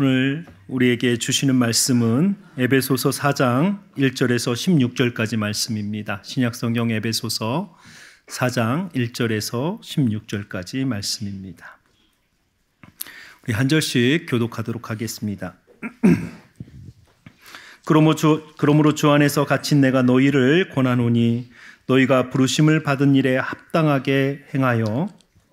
오늘 우리에게 주시는 말씀은 에베소서 4장 1절에서 16절까지 말씀입니다. 신약성경 에베소서 4장 1절에서 16절까지 말씀입니다. 우리 한 절씩 교독하도록 하겠습니다. 그러므로 주, 그러므로 주 안에서 갇힌 내가 너희를 권하노니 너희가 부르심을 받은 일에 합당하게 행하여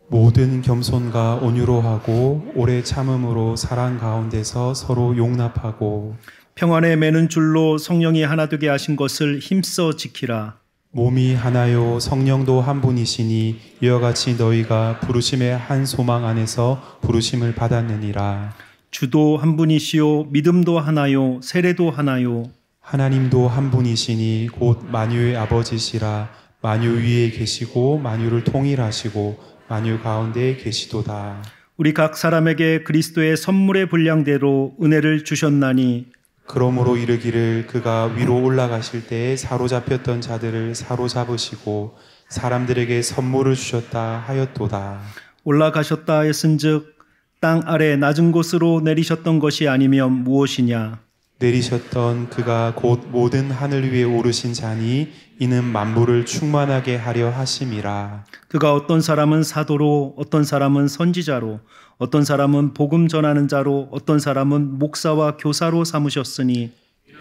모든 겸손과 온유로 하고 오래 참음으로 사랑 가운데서 서로 용납하고 평안에 매는 줄로 성령이 하나 되게 하신 것을 힘써 지키라. 몸이 하나요 성령도 한 분이시니 이와 같이 너희가 부르심의 한 소망 안에서 부르심을 받았느니라. 주도 한 분이시요 믿음도 하나요 세례도 하나요 하나님도 한 분이시니 곧 만유의 아버지시라 만유 위에 계시고 만유를 통일하시고 만유 가운데 계시도다. 우리 각 사람에게 그리스도의 선물의 분량대로 은혜를 주셨나니 그러므로 이르기를 그가 위로 올라가실 때에 사로잡혔던 자들을 사로잡으시고 사람들에게 선물을 주셨다 하였도다. 올라가셨다 했은즉 땅 아래 낮은 곳으로 내리셨던 것이 아니면 무엇이냐 내리셨던 그가 곧 모든 하늘 위에 오르신 자니 이는 만물을 충만하게 하려 하심이라. 그가 어떤 사람은 사도로, 어떤 사람은 선지자로, 어떤 사람은 복음 전하는 자로, 어떤 사람은 목사와 교사로 삼으셨으니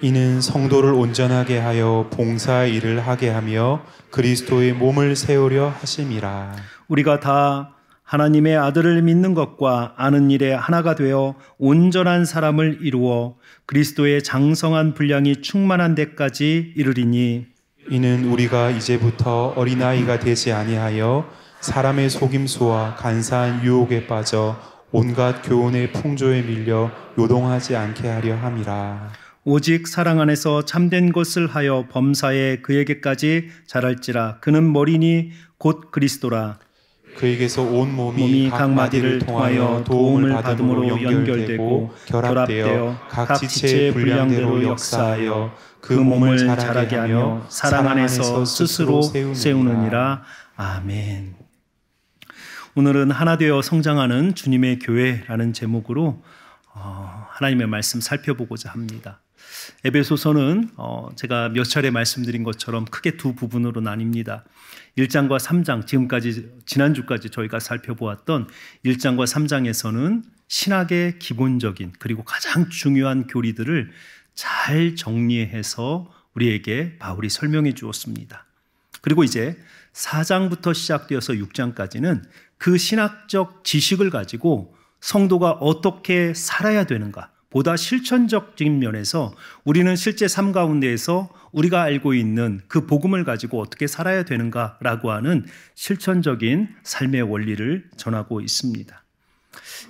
이는 성도를 온전하게 하여 봉사 일을 하게 하며 그리스도의 몸을 세우려 하심이라. 우리가 다 하나님의 아들을 믿는 것과 아는 일에 하나가 되어 온전한 사람을 이루어 그리스도의 장성한 분량이 충만한 데까지 이르리니 이는 우리가 이제부터 어린아이가 되지 아니하여 사람의 속임수와 간사한 유혹에 빠져 온갖 교훈의 풍조에 밀려 요동하지 않게 하려 함이라. 오직 사랑 안에서 참된 것을 하여 범사에 그에게까지 자랄지라 그는 머리니 곧 그리스도라 그에게서 온 몸이, 몸이 각 마디를 통하여 도움을 받음으로 연결되고 결합되어 각 지체의 분량대로 역사하여 그 몸을 자라게 하며 사랑 안에서 스스로 세우느니라. 아멘. 오늘은 하나 되어 성장하는 주님의 교회라는 제목으로 어, 하나님의 말씀 살펴보고자 합니다. 에베소서는 어, 제가 몇 차례 말씀드린 것처럼 크게 두 부분으로 나뉩니다. 1장과 3장 지금까지 지난주까지 저희가 살펴보았던 1장과 3장에서는 신학의 기본적인 그리고 가장 중요한 교리들을 잘 정리해서 우리에게 바울이 설명해 주었습니다. 그리고 이제 4장부터 시작되어서 6장까지는 그 신학적 지식을 가지고 성도가 어떻게 살아야 되는가, 보다 실천적인 면에서 우리는 실제 삶 가운데에서 우리가 알고 있는 그 복음을 가지고 어떻게 살아야 되는가라고 하는 실천적인 삶의 원리를 전하고 있습니다.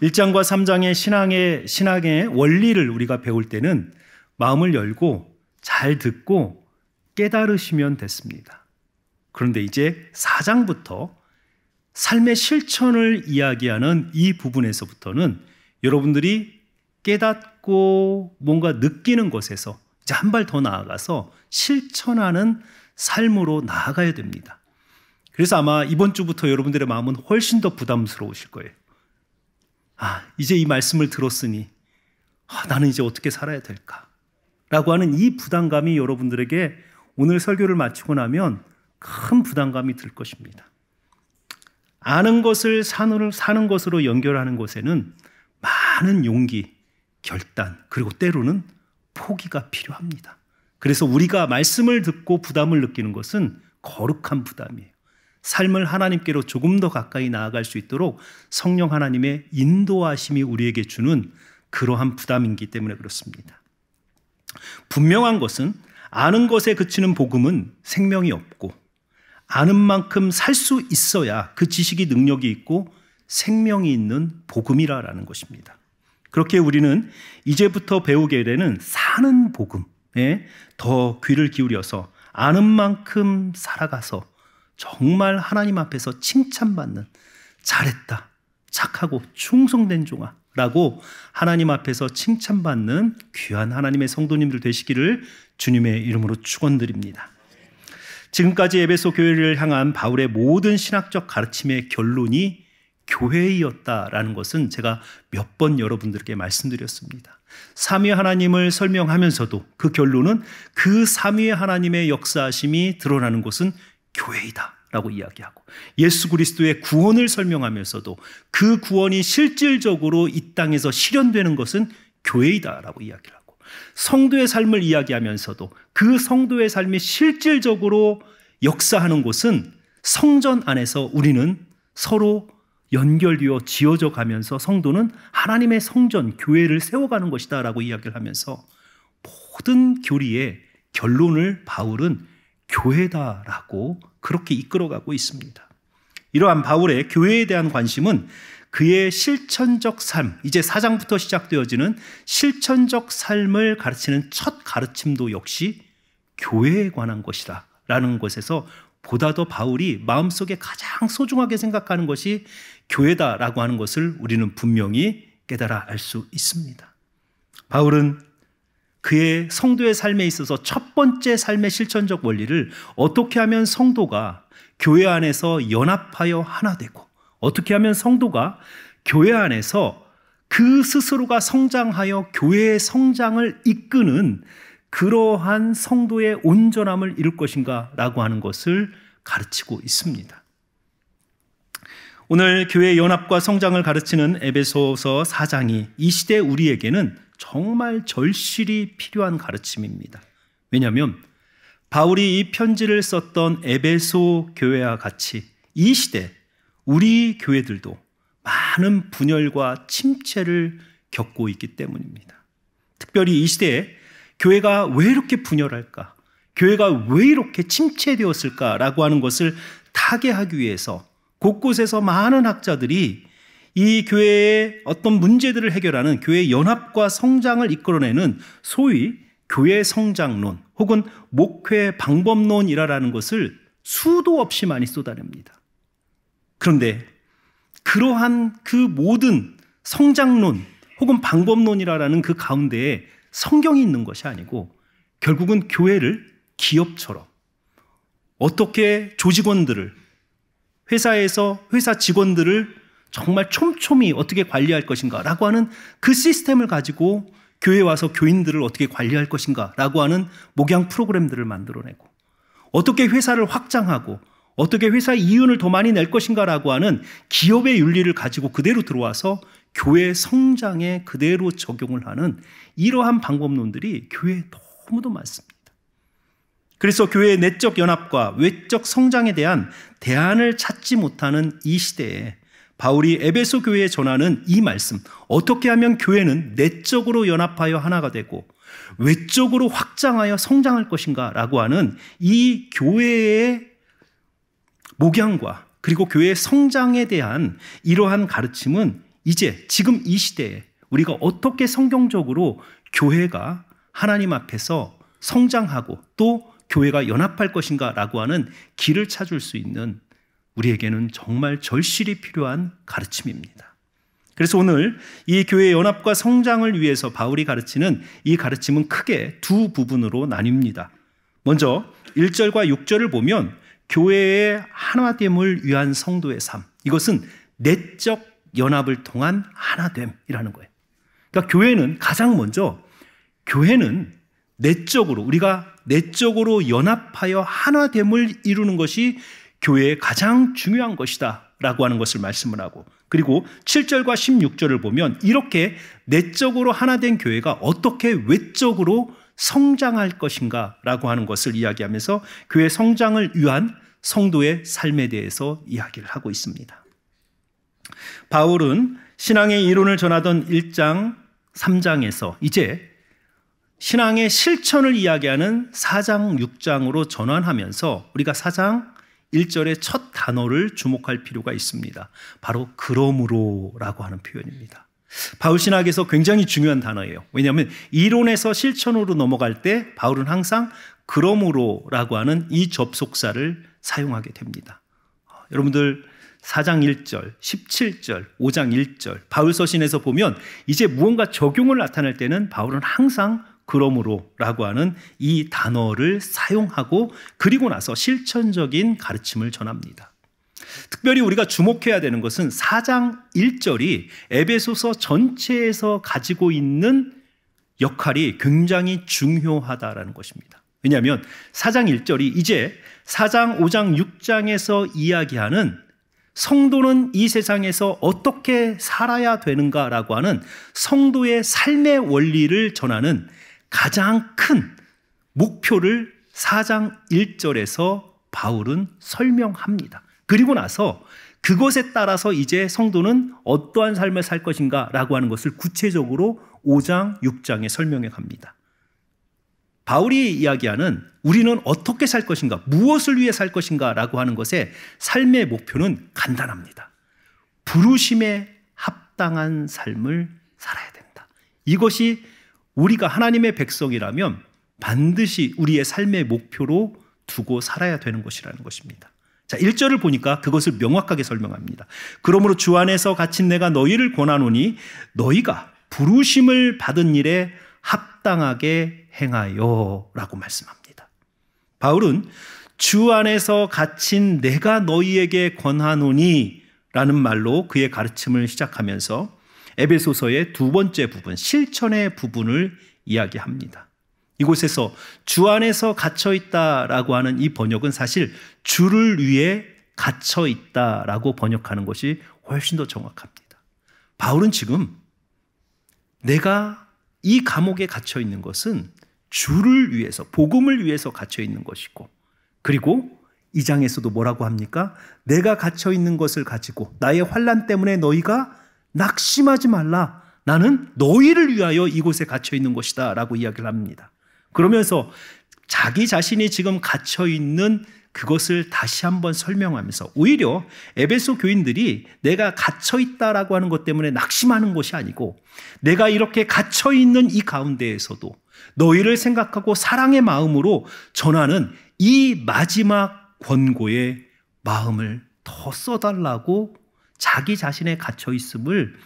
1장과 3장의 신앙의 신앙의 원리를 우리가 배울 때는 마음을 열고 잘 듣고 깨달으시면 됐습니다. 그런데 이제 4장부터 삶의 실천을 이야기하는 이 부분에서부터는 여러분들이 깨닫 깨고 뭔가 느끼는 곳에서 이제 한 발 더 나아가서 실천하는 삶으로 나아가야 됩니다. 그래서 아마 이번 주부터 여러분들의 마음은 훨씬 더 부담스러우실 거예요. 아, 이제 이 말씀을 들었으니 아, 나는 이제 어떻게 살아야 될까? 라고 하는 이 부담감이 여러분들에게 오늘 설교를 마치고 나면 큰 부담감이 들 것입니다. 아는 것을 사는, 사는 것으로 연결하는 것에는 많은 용기, 결단, 그리고 때로는 포기가 필요합니다. 그래서 우리가 말씀을 듣고 부담을 느끼는 것은 거룩한 부담이에요. 삶을 하나님께로 조금 더 가까이 나아갈 수 있도록 성령 하나님의 인도하심이 우리에게 주는 그러한 부담이기 때문에 그렇습니다. 분명한 것은 아는 것에 그치는 복음은 생명이 없고 아는 만큼 살 수 있어야 그 지식이 능력이 있고 생명이 있는 복음이라라는 것입니다. 그렇게 우리는 이제부터 배우게 되는 사는 복음에 더 귀를 기울여서 아는 만큼 살아가서 정말 하나님 앞에서 칭찬받는 잘했다. 착하고 충성된 종아. 라고 하나님 앞에서 칭찬받는 귀한 하나님의 성도님들 되시기를 주님의 이름으로 축원드립니다. 지금까지 에베소 교회를 향한 바울의 모든 신학적 가르침의 결론이 교회이었다라는 것은 제가 몇 번 여러분들께 말씀드렸습니다. 삼위 하나님을 설명하면서도 그 결론은 그 삼위 하나님의 역사심이 드러나는 곳은 교회이다. 라고 이야기하고 예수 그리스도의 구원을 설명하면서도 그 구원이 실질적으로 이 땅에서 실현되는 것은 교회이다라고 이야기를 하고 성도의 삶을 이야기하면서도 그 성도의 삶이 실질적으로 역사하는 곳은 성전 안에서 우리는 서로 연결되어 지어져 가면서 성도는 하나님의 성전, 교회를 세워가는 것이다 라고 이야기를 하면서 모든 교리의 결론을 바울은 교회다라고 그렇게 이끌어가고 있습니다. 이러한 바울의 교회에 대한 관심은 그의 실천적 삶, 이제 사장부터 시작되어지는 실천적 삶을 가르치는 첫 가르침도 역시 교회에 관한 것이다. 라는 것에서 보다 더 바울이 마음속에 가장 소중하게 생각하는 것이 교회다라고 하는 것을 우리는 분명히 깨달아 알 수 있습니다. 바울은 그의 성도의 삶에 있어서 첫 번째 삶의 실천적 원리를 어떻게 하면 성도가 교회 안에서 연합하여 하나 되고 어떻게 하면 성도가 교회 안에서 그 스스로가 성장하여 교회의 성장을 이끄는 그러한 성도의 온전함을 이룰 것인가 라고 하는 것을 가르치고 있습니다. 오늘 교회 연합과 성장을 가르치는 에베소서 4장이 이 시대 우리에게는 정말 절실히 필요한 가르침입니다. 왜냐하면 바울이 이 편지를 썼던 에베소 교회와 같이 이 시대 우리 교회들도 많은 분열과 침체를 겪고 있기 때문입니다. 특별히 이 시대에 교회가 왜 이렇게 분열할까? 교회가 왜 이렇게 침체되었을까라고 하는 것을 타개하기 위해서 곳곳에서 많은 학자들이 이 교회의 어떤 문제들을 해결하는 교회 연합과 성장을 이끌어내는 소위 교회 성장론 혹은 목회 방법론이라라는 것을 수도 없이 많이 쏟아냅니다. 그런데 그러한 그 모든 성장론 혹은 방법론이라라는 그 가운데에 성경이 있는 것이 아니고 결국은 교회를 기업처럼 어떻게 조직원들을 회사에서 회사 직원들을 정말 촘촘히 어떻게 관리할 것인가라고 하는 그 시스템을 가지고 교회 와서 교인들을 어떻게 관리할 것인가라고 하는 목양 프로그램들을 만들어내고 어떻게 회사를 확장하고 어떻게 회사 이윤을 더 많이 낼 것인가라고 하는 기업의 윤리를 가지고 그대로 들어와서 교회 성장에 그대로 적용을 하는 이러한 방법론들이 교회에 너무도 많습니다. 그래서 교회의 내적 연합과 외적 성장에 대한 대안을 찾지 못하는 이 시대에 바울이 에베소 교회에 전하는 이 말씀, 어떻게 하면 교회는 내적으로 연합하여 하나가 되고 외적으로 확장하여 성장할 것인가 라고 하는 이 교회의 목양과 그리고 교회의 성장에 대한 이러한 가르침은 이제 지금 이 시대에 우리가 어떻게 성경적으로 교회가 하나님 앞에서 성장하고 또 교회가 연합할 것인가 라고 하는 길을 찾을 수 있는 우리에게는 정말 절실히 필요한 가르침입니다. 그래서 오늘 이 교회 의 연합과 성장을 위해서 바울이 가르치는 이 가르침은 크게 두 부분으로 나뉩니다. 먼저 1절과 6절을 보면 교회의 하나됨을 위한 성도의 삶. 이것은 내적 연합을 통한 하나됨이라는 거예요. 그러니까 교회는 가장 먼저 교회는 내적으로 우리가 내적으로 연합하여 하나됨을 이루는 것이 교회의 가장 중요한 것이다. 라고 하는 것을 말씀을 하고 그리고 7절과 16절을 보면 이렇게 내적으로 하나된 교회가 어떻게 외적으로 성장할 것인가 라고 하는 것을 이야기하면서 교회 성장을 위한 성도의 삶에 대해서 이야기를 하고 있습니다. 바울은 신앙의 이론을 전하던 1장 3장에서 이제 신앙의 실천을 이야기하는 4장 6장으로 전환하면서 우리가 4장 1절의 첫 단어를 주목할 필요가 있습니다. 바로 그러므로라고 하는 표현입니다. 바울 신학에서 굉장히 중요한 단어예요. 왜냐하면 이론에서 실천으로 넘어갈 때 바울은 항상 그러므로라고 하는 이 접속사를 사용하게 됩니다. 어, 여러분들 4장 1절, 17절, 5장 1절 바울 서신에서 보면 이제 무언가 적용을 나타낼 때는 바울은 항상 그러므로라고 하는 이 단어를 사용하고 그리고 나서 실천적인 가르침을 전합니다. 특별히 우리가 주목해야 되는 것은 4장 1절이 에베소서 전체에서 가지고 있는 역할이 굉장히 중요하다라는 것입니다. 왜냐하면 4장 1절이 이제 4장, 5장, 6장에서 이야기하는 성도는 이 세상에서 어떻게 살아야 되는가라고 하는 성도의 삶의 원리를 전하는 가장 큰 목표를 4장 1절에서 바울은 설명합니다. 그리고 나서 그것에 따라서 이제 성도는 어떠한 삶을 살 것인가 라고 하는 것을 구체적으로 5장, 6장에 설명해 갑니다. 바울이 이야기하는 우리는 어떻게 살 것인가, 무엇을 위해 살 것인가 라고 하는 것에 삶의 목표는 간단합니다. 부르심에 합당한 삶을 살아야 된다. 이것이 우리가 하나님의 백성이라면 반드시 우리의 삶의 목표로 두고 살아야 되는 것이라는 것입니다. 자, 1절을 보니까 그것을 명확하게 설명합니다. 그러므로 주 안에서 갇힌 내가 너희를 권하노니 너희가 부르심을 받은 일에 합당하게 행하여 라고 말씀합니다. 바울은 주 안에서 갇힌 내가 너희에게 권하노니 라는 말로 그의 가르침을 시작하면서 에베소서의 두 번째 부분, 실천의 부분을 이야기합니다. 이곳에서 주 안에서 갇혀 있다라고 하는 이 번역은 사실 주를 위해 갇혀 있다라고 번역하는 것이 훨씬 더 정확합니다. 바울은 지금 내가 이 감옥에 갇혀 있는 것은 주를 위해서, 복음을 위해서 갇혀 있는 것이고, 그리고 이 장에서도 뭐라고 합니까? 내가 갇혀 있는 것을 가지고 나의 환란 때문에 너희가 낙심하지 말라. 나는 너희를 위하여 이곳에 갇혀 있는 것이다. 라고 이야기를 합니다. 그러면서 자기 자신이 지금 갇혀 있는 그것을 다시 한번 설명하면서 오히려 에베소 교인들이 내가 갇혀 있다라고 하는 것 때문에 낙심하는 것이 아니고 내가 이렇게 갇혀 있는 이 가운데에서도 너희를 생각하고 사랑의 마음으로 전하는 이 마지막 권고에 마음을 더 써달라고 자기 자신에 갇혀 있음을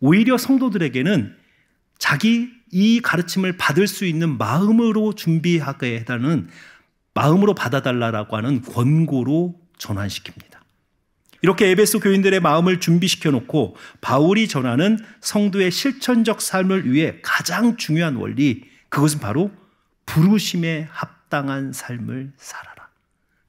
오히려 성도들에게는 자기 이 가르침을 받을 수 있는 마음으로 준비하게 해달라는 마음으로 받아달라라고 하는 권고로 전환시킵니다. 이렇게 에베소 교인들의 마음을 준비시켜 놓고 바울이 전하는 성도의 실천적 삶을 위해 가장 중요한 원리 그것은 바로 부르심에 합당한 삶을 살아라.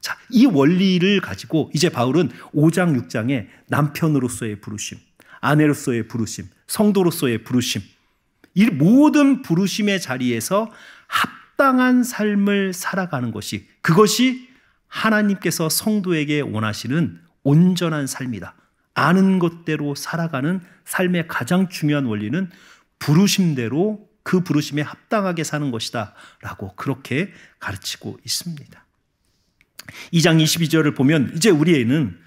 자, 이 원리를 가지고 이제 바울은 5장, 6장에 남편으로서의 부르심, 아내로서의 부르심, 성도로서의 부르심, 이 모든 부르심의 자리에서 합당한 삶을 살아가는 것이 그것이 하나님께서 성도에게 원하시는 온전한 삶이다. 아는 것대로 살아가는 삶의 가장 중요한 원리는 부르심대로 그 부르심에 합당하게 사는 것이다. 라고 그렇게 가르치고 있습니다. 2장 22절을 보면 이제 우리에는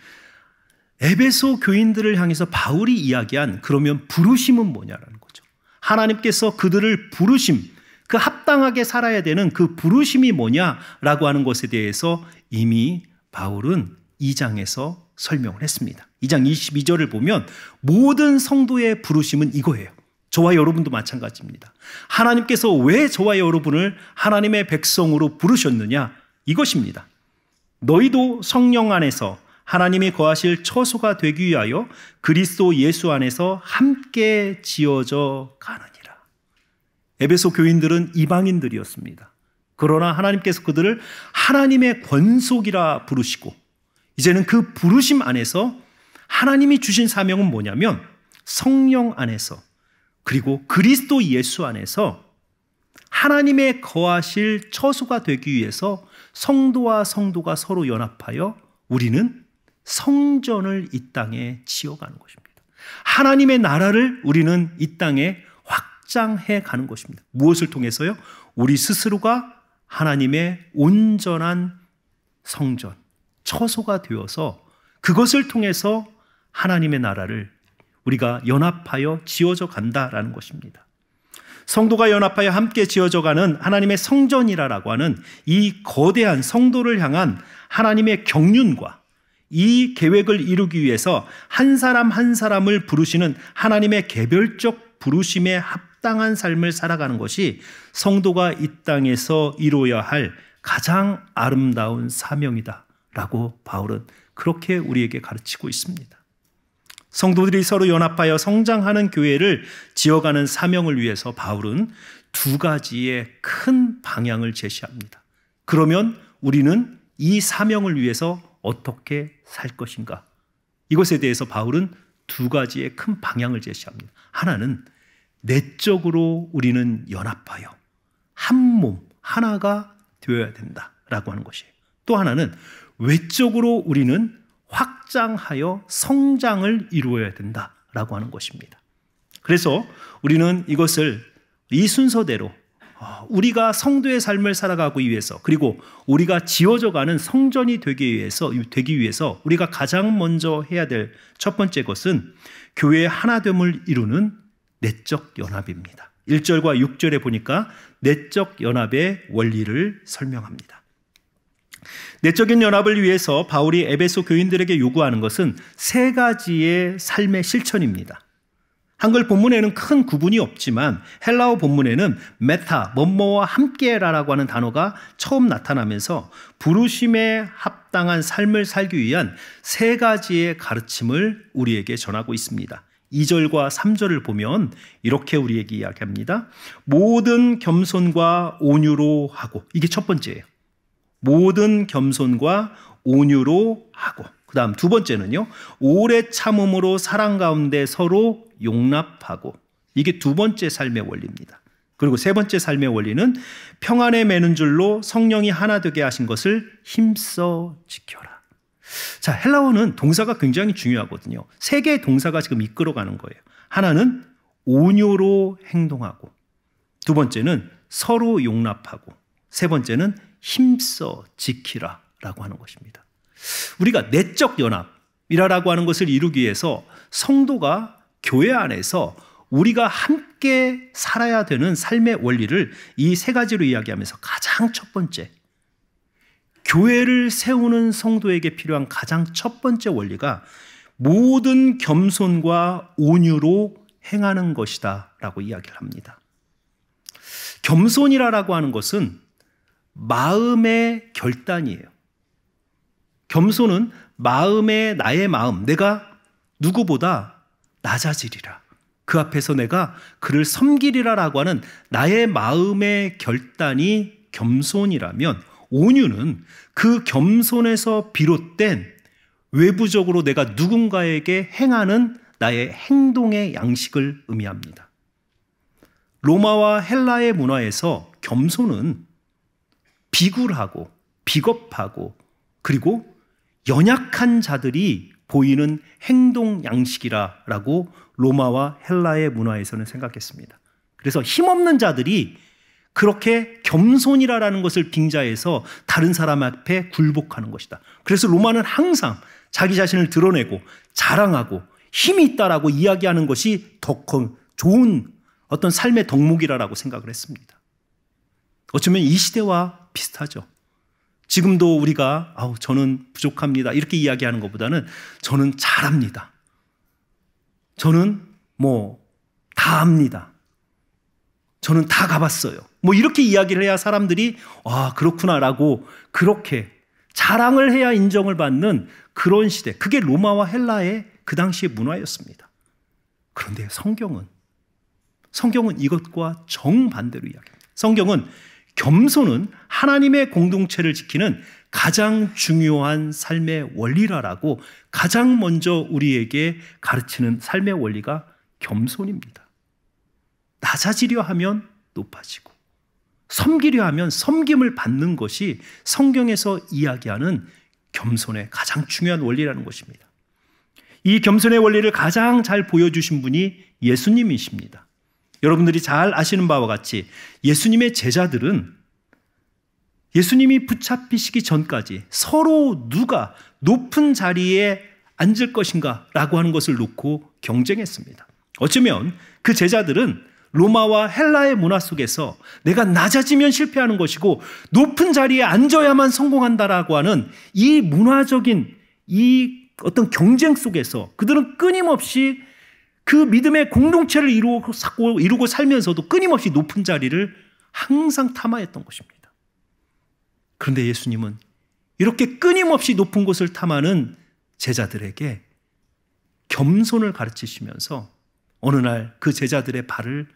에베소 교인들을 향해서 바울이 이야기한 그러면 부르심은 뭐냐라는 거죠. 하나님께서 그들을 부르심, 그 합당하게 살아야 되는 그 부르심이 뭐냐라고 하는 것에 대해서 이미 바울은 2장에서 설명을 했습니다. 2장 22절을 보면 모든 성도의 부르심은 이거예요. 저와 여러분도 마찬가지입니다. 하나님께서 왜 저와 여러분을 하나님의 백성으로 부르셨느냐? 이것입니다. 너희도 성령 안에서 하나님이 거하실 처소가 되기 위하여 그리스도 예수 안에서 함께 지어져 가느니라. 에베소 교인들은 이방인들이었습니다. 그러나 하나님께서 그들을 하나님의 권속이라 부르시고 이제는 그 부르심 안에서 하나님이 주신 사명은 뭐냐면 성령 안에서 그리고 그리스도 예수 안에서 하나님의 거하실 처소가 되기 위해서 성도와 성도가 서로 연합하여 우리는 성전을 이 땅에 지어가는 것입니다. 하나님의 나라를 우리는 이 땅에 확장해 가는 것입니다. 무엇을 통해서요? 우리 스스로가 하나님의 온전한 성전, 처소가 되어서 그것을 통해서 하나님의 나라를 우리가 연합하여 지어져 간다라는 것입니다. 성도가 연합하여 함께 지어져가는 하나님의 성전이라라고 하는 이 거대한 성도를 향한 하나님의 경륜과 이 계획을 이루기 위해서 한 사람 한 사람을 부르시는 하나님의 개별적 부르심에 합당한 삶을 살아가는 것이 성도가 이 땅에서 이루어야 할 가장 아름다운 사명이다라고 바울은 그렇게 우리에게 가르치고 있습니다. 성도들이 서로 연합하여 성장하는 교회를 지어가는 사명을 위해서 바울은 두 가지의 큰 방향을 제시합니다. 그러면 우리는 이 사명을 위해서 어떻게 살 것인가? 이것에 대해서 바울은 두 가지의 큰 방향을 제시합니다. 하나는 내적으로 우리는 연합하여 한 몸, 하나가 되어야 된다라고 하는 것이에요. 또 하나는 외적으로 우리는 확장하여 성장을 이루어야 된다라고 하는 것입니다. 그래서 우리는 이것을 이 순서대로 어, 우리가 성도의 삶을 살아가기 위해서 그리고 우리가 지어져가는 성전이 되기 위해서 되기 위해서 우리가 가장 먼저 해야 될 첫 번째 것은 교회의 하나됨을 이루는 내적 연합입니다. 1절과 6절에 보니까 내적 연합의 원리를 설명합니다. 내적인 연합을 위해서 바울이 에베소 교인들에게 요구하는 것은 세 가지의 삶의 실천입니다. 한글 본문에는 큰 구분이 없지만 헬라어 본문에는 메타, 뭐모와 함께라라고 하는 단어가 처음 나타나면서 부르심에 합당한 삶을 살기 위한 세 가지의 가르침을 우리에게 전하고 있습니다. 2절과 3절을 보면 이렇게 우리에게 이야기합니다. 모든 겸손과 온유로 하고 이게 첫 번째예요. 모든 겸손과 온유로 하고 그 다음 두 번째는요. 오래 참음으로 사랑 가운데 서로 용납하고 이게 두 번째 삶의 원리입니다. 그리고 세 번째 삶의 원리는 평안에 매는 줄로 성령이 하나 되게 하신 것을 힘써 지켜라. 자, 헬라어는 동사가 굉장히 중요하거든요. 세 개의 동사가 지금 이끌어가는 거예요. 하나는 온유로 행동하고, 두 번째는 서로 용납하고, 세 번째는 힘써 지키라 라고 하는 것입니다. 우리가 내적 연합이라고 하는 것을 이루기 위해서 성도가 교회 안에서 우리가 함께 살아야 되는 삶의 원리를 이 세 가지로 이야기하면서 가장 첫 번째, 교회를 세우는 성도에게 필요한 가장 첫 번째 원리가 모든 겸손과 온유로 행하는 것이다 라고 이야기를 합니다. 겸손이라고 하는 것은 마음의 결단이에요. 겸손은 마음의 나의 마음, 내가 누구보다 낮아지리라. 그 앞에서 내가 그를 섬기리라라고 하는 나의 마음의 결단이 겸손이라면 온유는 그 겸손에서 비롯된 외부적으로 내가 누군가에게 행하는 나의 행동의 양식을 의미합니다. 로마와 헬라의 문화에서 겸손은 비굴하고 비겁하고 그리고 연약한 자들이 보이는 행동 양식이라라고 로마와 헬라의 문화에서는 생각했습니다. 그래서 힘없는 자들이 그렇게 겸손이라라는 것을 빙자해서 다른 사람 앞에 굴복하는 것이다. 그래서 로마는 항상 자기 자신을 드러내고 자랑하고 힘이 있다라고 이야기하는 것이 더 큰 좋은 어떤 삶의 덕목이라라고 생각을 했습니다. 어쩌면 이 시대와 비슷하죠. 지금도 우리가 아우 저는 부족합니다 이렇게 이야기하는 것보다는 저는 잘합니다. 저는 뭐 다 합니다. 저는 다 가봤어요. 뭐 이렇게 이야기를 해야 사람들이 아 그렇구나라고 그렇게 자랑을 해야 인정을 받는 그런 시대. 그게 로마와 헬라의 그 당시의 문화였습니다. 그런데 성경은 성경은 이것과 정반대로 이야기합니다. 성경은 겸손은 하나님의 공동체를 지키는 가장 중요한 삶의 원리라라고 가장 먼저 우리에게 가르치는 삶의 원리가 겸손입니다. 낮아지려 하면 높아지고, 섬기려 하면 섬김을 받는 것이 성경에서 이야기하는 겸손의 가장 중요한 원리라는 것입니다. 이 겸손의 원리를 가장 잘 보여주신 분이 예수님이십니다. 여러분들이 잘 아시는 바와 같이 예수님의 제자들은 예수님이 붙잡히시기 전까지 서로 누가 높은 자리에 앉을 것인가 라고 하는 것을 놓고 경쟁했습니다. 어쩌면 그 제자들은 로마와 헬라의 문화 속에서 내가 낮아지면 실패하는 것이고 높은 자리에 앉아야만 성공한다라고 하는 이 문화적인 이 어떤 경쟁 속에서 그들은 끊임없이 그 믿음의 공동체를 이루고, 이루고 살면서도 끊임없이 높은 자리를 항상 탐하였던 것입니다. 그런데 예수님은 이렇게 끊임없이 높은 곳을 탐하는 제자들에게 겸손을 가르치시면서 어느 날 그 제자들의 발을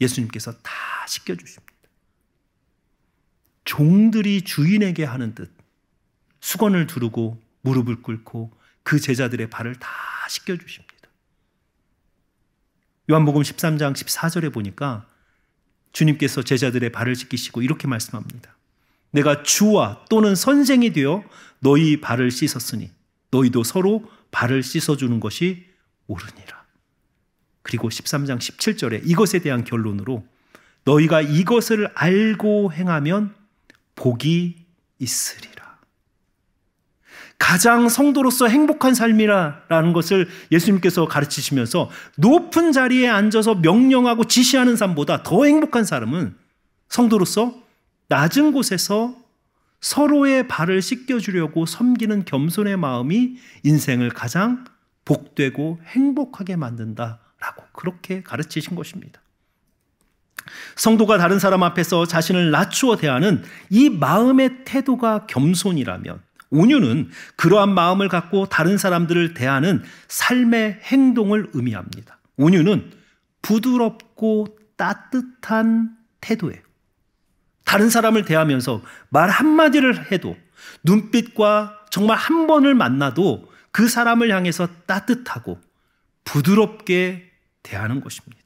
예수님께서 다 씻겨주십니다. 종들이 주인에게 하는 듯 수건을 두르고 무릎을 꿇고 그 제자들의 발을 다 씻겨주십니다. 요한복음 13장 14절에 보니까 주님께서 제자들의 발을 씻기시고 이렇게 말씀합니다. 내가 주와 또는 선생이 되어 너희 발을 씻었으니 너희도 서로 발을 씻어주는 것이 옳으니라. 그리고 13장 17절에 이것에 대한 결론으로 너희가 이것을 알고 행하면 복이 있으리라. 가장 성도로서 행복한 삶이라는 것을 예수님께서 가르치시면서 높은 자리에 앉아서 명령하고 지시하는 삶보다 더 행복한 사람은 성도로서 낮은 곳에서 서로의 발을 씻겨주려고 섬기는 겸손의 마음이 인생을 가장 복되고 행복하게 만든다라고 그렇게 가르치신 것입니다. 성도가 다른 사람 앞에서 자신을 낮추어 대하는 이 마음의 태도가 겸손이라면 온유는 그러한 마음을 갖고 다른 사람들을 대하는 삶의 행동을 의미합니다. 온유는 부드럽고 따뜻한 태도예요. 다른 사람을 대하면서 말 한마디를 해도 눈빛과 정말 한 번을 만나도 그 사람을 향해서 따뜻하고 부드럽게 대하는 것입니다.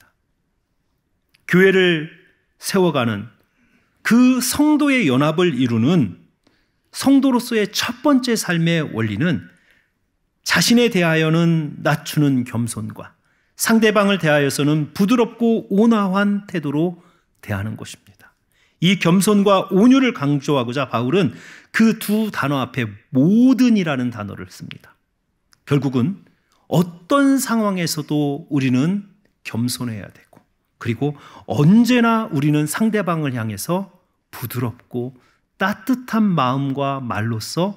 교회를 세워가는 그 성도의 연합을 이루는 성도로서의 첫 번째 삶의 원리는 자신에 대하여는 낮추는 겸손과 상대방을 대하여서는 부드럽고 온화한 태도로 대하는 것입니다. 이 겸손과 온유를 강조하고자 바울은 그 두 단어 앞에 모든이라는 단어를 씁니다. 결국은 어떤 상황에서도 우리는 겸손해야 되고, 그리고 언제나 우리는 상대방을 향해서 부드럽고 따뜻한 마음과 말로써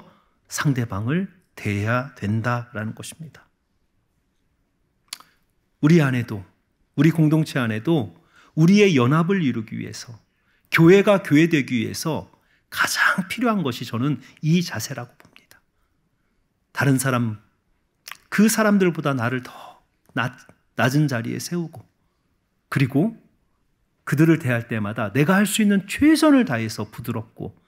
상대방을 대해야 된다라는 것입니다. 우리 안에도 우리 공동체 안에도 우리의 연합을 이루기 위해서 교회가 교회되기 위해서 가장 필요한 것이 저는 이 자세라고 봅니다. 다른 사람 그 사람들보다 나를 더 낮, 은 자리에 세우고 그리고 그들을 대할 때마다 내가 할 수 있는 최선을 다해서 부드럽고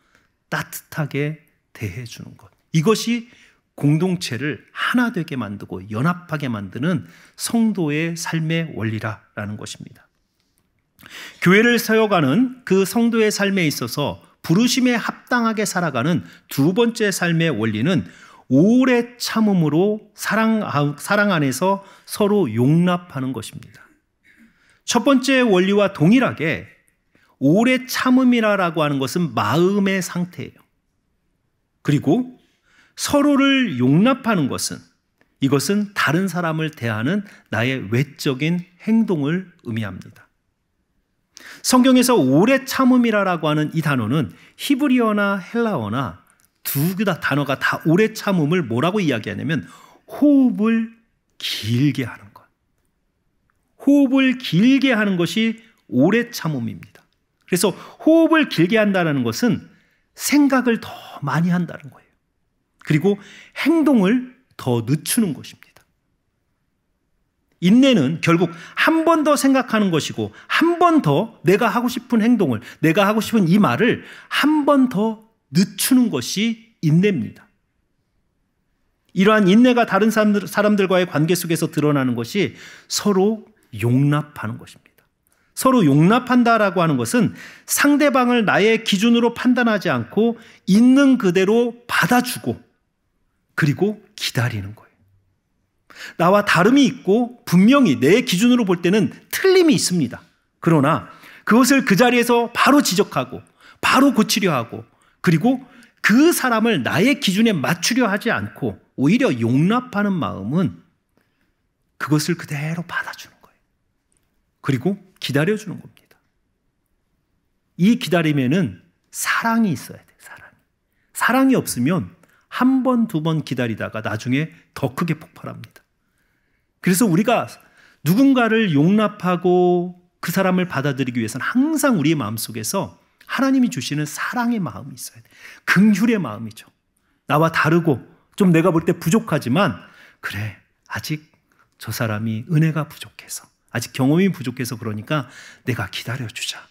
따뜻하게 대해주는 것. 이것이 공동체를 하나 되게 만들고 연합하게 만드는 성도의 삶의 원리라라는 것입니다. 교회를 세워가는 그 성도의 삶에 있어서 부르심에 합당하게 살아가는 두 번째 삶의 원리는 오래 참음으로 사랑, 사랑 안에서 서로 용납하는 것입니다. 첫 번째 원리와 동일하게 오래 참음이라라고 하는 것은 마음의 상태예요. 그리고 서로를 용납하는 것은 이것은 다른 사람을 대하는 나의 외적인 행동을 의미합니다. 성경에서 오래 참음이라라고 하는 이 단어는 히브리어나 헬라어나 두 단어가 다 오래 참음을 뭐라고 이야기하냐면 호흡을 길게 하는 것. 호흡을 길게 하는 것이 오래 참음입니다. 그래서 호흡을 길게 한다는 것은 생각을 더 많이 한다는 거예요. 그리고 행동을 더 늦추는 것입니다. 인내는 결국 한 번 더 생각하는 것이고 한 번 더 내가 하고 싶은 행동을 내가 하고 싶은 이 말을 한 번 더 늦추는 것이 인내입니다. 이러한 인내가 다른 사람들, 사람들과의 관계 속에서 드러나는 것이 서로 용납하는 것입니다. 서로 용납한다라고 하는 것은 상대방을 나의 기준으로 판단하지 않고 있는 그대로 받아주고 그리고 기다리는 거예요. 나와 다름이 있고 분명히 내 기준으로 볼 때는 틀림이 있습니다. 그러나 그것을 그 자리에서 바로 지적하고 바로 고치려 하고 그리고 그 사람을 나의 기준에 맞추려 하지 않고 오히려 용납하는 마음은 그것을 그대로 받아주는 그리고 기다려주는 겁니다. 이 기다림에는 사랑이 있어야 돼요, 사랑이. 사랑이 없으면 한 번, 두 번 기다리다가 나중에 더 크게 폭발합니다. 그래서 우리가 누군가를 용납하고 그 사람을 받아들이기 위해서는 항상 우리의 마음속에서 하나님이 주시는 사랑의 마음이 있어야 돼. 긍휼의 마음이죠. 나와 다르고 좀 내가 볼 때 부족하지만 그래. 아직 저 사람이 은혜가 부족해서 아직 경험이 부족해서 그러니까 내가 기다려주자.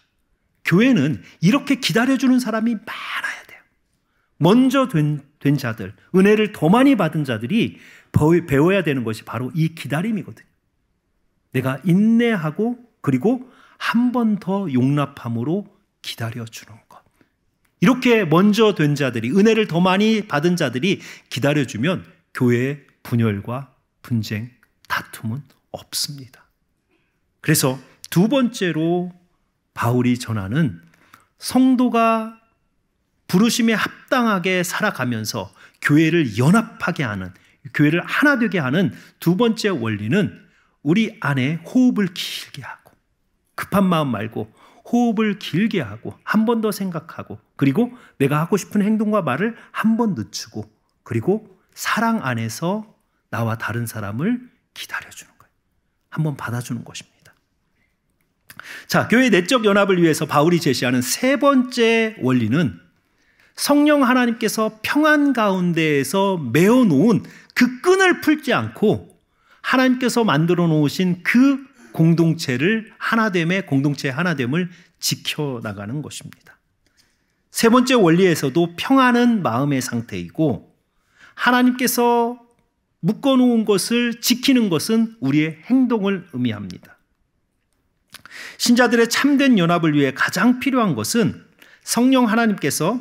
교회는 이렇게 기다려주는 사람이 많아야 돼요. 먼저 된, 된 자들, 은혜를 더 많이 받은 자들이 배워야 되는 것이 바로 이 기다림이거든요. 내가 인내하고 그리고 한 번 더 용납함으로 기다려주는 것. 이렇게 먼저 된 자들이, 은혜를 더 많이 받은 자들이 기다려주면 교회의 분열과 분쟁, 다툼은 없습니다. 그래서 두 번째로 바울이 전하는 성도가 부르심에 합당하게 살아가면서 교회를 연합하게 하는 교회를 하나 되게 하는 두 번째 원리는 우리 안에 호흡을 길게 하고 급한 마음 말고 호흡을 길게 하고 한 번 더 생각하고 그리고 내가 하고 싶은 행동과 말을 한 번 늦추고 그리고 사랑 안에서 나와 다른 사람을 기다려주는 거예요. 한번 받아주는 것입니다. 자, 교회 내적 연합을 위해서 바울이 제시하는 세 번째 원리는 성령 하나님께서 평안 가운데에서 메어 놓은 그 끈을 풀지 않고 하나님께서 만들어 놓으신 그 공동체를 하나됨의 공동체 하나됨을 지켜 나가는 것입니다. 세 번째 원리에서도 평안은 마음의 상태이고 하나님께서 묶어 놓은 것을 지키는 것은 우리의 행동을 의미합니다. 신자들의 참된 연합을 위해 가장 필요한 것은 성령 하나님께서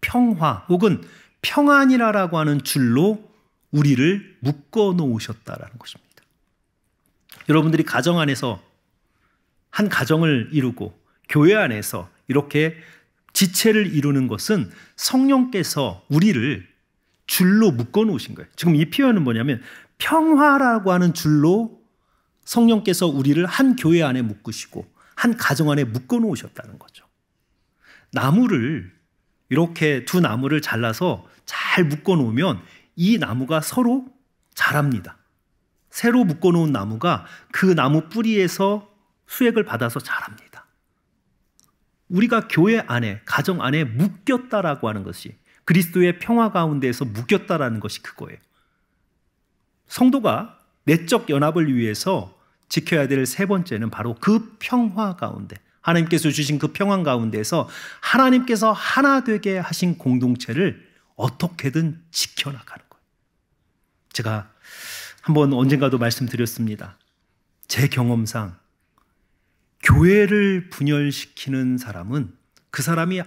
평화 혹은 평안이라라고 하는 줄로 우리를 묶어 놓으셨다라는 것입니다. 여러분들이 가정 안에서 한 가정을 이루고 교회 안에서 이렇게 지체를 이루는 것은 성령께서 우리를 줄로 묶어 놓으신 거예요. 지금 이 표현은 뭐냐면 평화라고 하는 줄로 성령께서 우리를 한 교회 안에 묶으시고 한 가정 안에 묶어 놓으셨다는 거죠. 나무를 이렇게 두 나무를 잘라서 잘 묶어 놓으면 이 나무가 서로 자랍니다. 새로 묶어 놓은 나무가 그 나무 뿌리에서 수액을 받아서 자랍니다. 우리가 교회 안에, 가정 안에 묶였다라고 하는 것이 그리스도의 평화 가운데에서 묶였다라는 것이 그거예요. 성도가 내적 연합을 위해서 지켜야 될 세 번째는 바로 그 평화 가운데 하나님께서 주신 그평화 가운데서 하나님께서 하나 되게 하신 공동체를 어떻게든 지켜나가는 거예요. 제가 한번 언젠가도 말씀드렸습니다. 제 경험상 교회를 분열시키는 사람은 그 사람이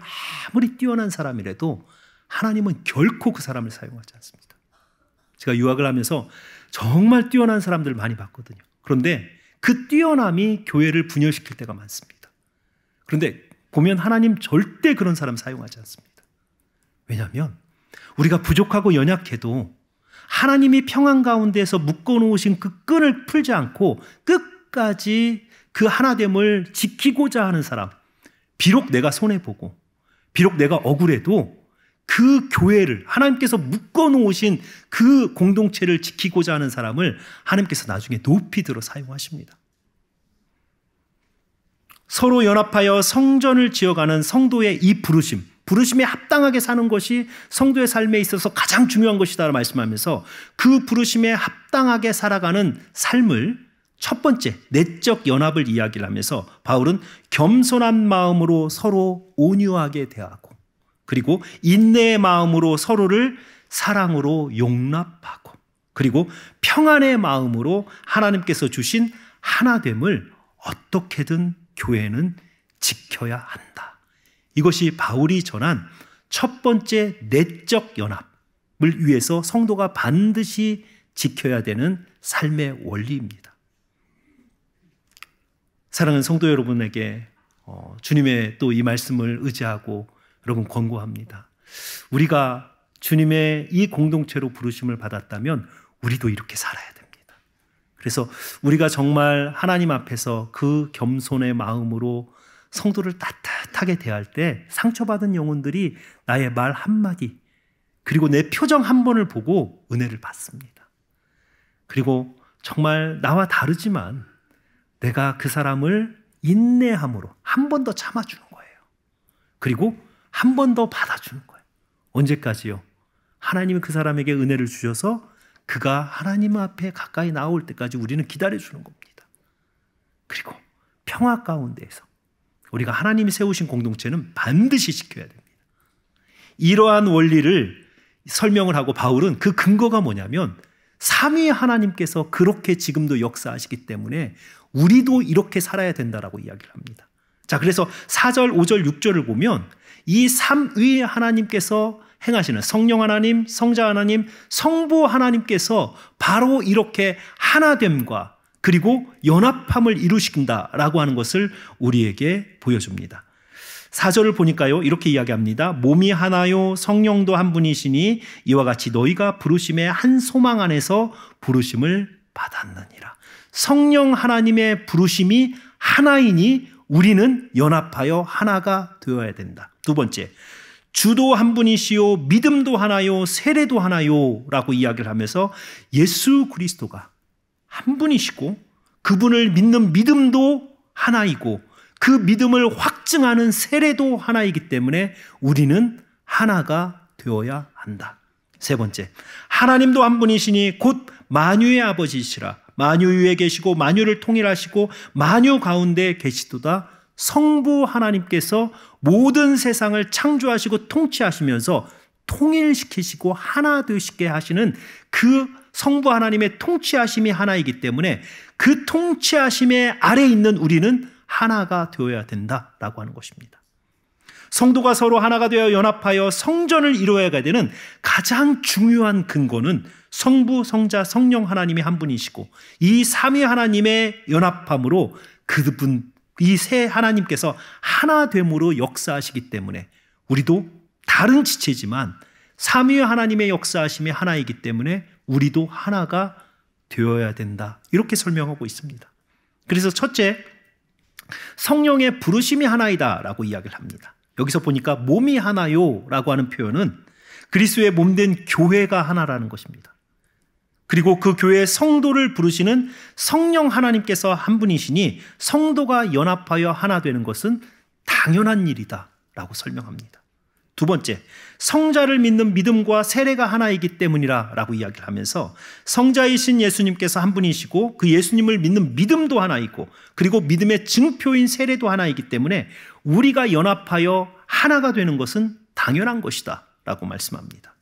아무리 뛰어난 사람이라도 하나님은 결코 그 사람을 사용하지 않습니다. 제가 유학을 하면서 정말 뛰어난 사람들을 많이 봤거든요. 그런데 그 뛰어남이 교회를 분열시킬 때가 많습니다. 그런데 보면 하나님 절대 그런 사람 사용하지 않습니다. 왜냐하면 우리가 부족하고 연약해도 하나님이 평안 가운데에서 묶어놓으신 그 끈을 풀지 않고 끝까지 그 하나됨을 지키고자 하는 사람, 비록 내가 손해보고, 비록 내가 억울해도 그 교회를 하나님께서 묶어 놓으신 그 공동체를 지키고자 하는 사람을 하나님께서 나중에 높이 들어 사용하십니다. 서로 연합하여 성전을 지어가는 성도의 이 부르심, 부르심에 합당하게 사는 것이 성도의 삶에 있어서 가장 중요한 것이다 말씀하면서 그 부르심에 합당하게 살아가는 삶을 첫 번째 내적 연합을 이야기를 하면서 바울은 겸손한 마음으로 서로 온유하게 대하고 그리고 인내의 마음으로 서로를 사랑으로 용납하고 그리고 평안의 마음으로 하나님께서 주신 하나됨을 어떻게든 교회는 지켜야 한다. 이것이 바울이 전한 첫 번째 내적 연합을 위해서 성도가 반드시 지켜야 되는 삶의 원리입니다. 사랑하는 성도 여러분에게 어, 주님의 또 이 말씀을 의지하고 여러분 권고합니다. 우리가 주님의 이 공동체로 부르심을 받았다면 우리도 이렇게 살아야 됩니다. 그래서 우리가 정말 하나님 앞에서 그 겸손의 마음으로 성도를 따뜻하게 대할 때 상처받은 영혼들이 나의 말 한마디 그리고 내 표정 한 번을 보고 은혜를 받습니다. 그리고 정말 나와 다르지만 내가 그 사람을 인내함으로 한 번 더 참아주는 거예요. 그리고 한번더 받아주는 거예요. 언제까지요? 하나님이 그 사람에게 은혜를 주셔서 그가 하나님 앞에 가까이 나올 때까지 우리는 기다려주는 겁니다. 그리고 평화 가운데에서 우리가 하나님이 세우신 공동체는 반드시 지켜야 됩니다. 이러한 원리를 설명을 하고 바울은 그 근거가 뭐냐면 삼위 하나님께서 그렇게 지금도 역사하시기 때문에 우리도 이렇게 살아야 된다라고 이야기를 합니다. 자, 그래서 4절, 5절, 6절을 보면 이 삼위 하나님께서 행하시는 성령 하나님, 성자 하나님, 성부 하나님께서 바로 이렇게 하나됨과 그리고 연합함을 이루신다라고 하는 것을 우리에게 보여줍니다. 사절을 보니까요, 이렇게 이야기합니다. 몸이 하나요, 성령도 한 분이시니 이와 같이 너희가 부르심의 한 소망 안에서 부르심을 받았느니라. 성령 하나님의 부르심이 하나이니 우리는 연합하여 하나가 되어야 된다. 두 번째, 주도 한 분이시요, 믿음도 하나요, 세례도 하나요, 라고 이야기를 하면서 예수 그리스도가 한 분이시고 그분을 믿는 믿음도 하나이고 그 믿음을 확증하는 세례도 하나이기 때문에 우리는 하나가 되어야 한다. 세 번째, 하나님도 한 분이시니 곧 만유의 아버지시라 만유 위에 계시고 만유를 통일하시고 만유 가운데 계시도다 성부 하나님께서 모든 세상을 창조하시고 통치하시면서 통일시키시고 하나 되시게 하시는 그 성부 하나님의 통치하심이 하나이기 때문에 그 통치하심의 아래 있는 우리는 하나가 되어야 된다라고 하는 것입니다. 성도가 서로 하나가 되어 연합하여 성전을 이루어야 되는 가장 중요한 근거는 성부, 성자, 성령 하나님이 한 분이시고 이 삼위 하나님의 연합함으로 그분 이 세 하나님께서 하나 됨으로 역사하시기 때문에 우리도 다른 지체지만 삼위 하나님의 역사하심이 하나이기 때문에 우리도 하나가 되어야 된다. 이렇게 설명하고 있습니다. 그래서 첫째 성령의 부르심이 하나이다라고 이야기를 합니다. 여기서 보니까 몸이 하나요라고 하는 표현은 그리스도의 몸 된 교회가 하나라는 것입니다. 그리고 그 교회의 성도를 부르시는 성령 하나님께서 한 분이시니 성도가 연합하여 하나 되는 것은 당연한 일이다 라고 설명합니다. 두 번째, 성자를 믿는 믿음과 세례가 하나이기 때문이라 라고 이야기를 하면서 성자이신 예수님께서 한 분이시고 그 예수님을 믿는 믿음도 하나이고 그리고 믿음의 증표인 세례도 하나이기 때문에 우리가 연합하여 하나가 되는 것은 당연한 것이다 라고 말씀합니다.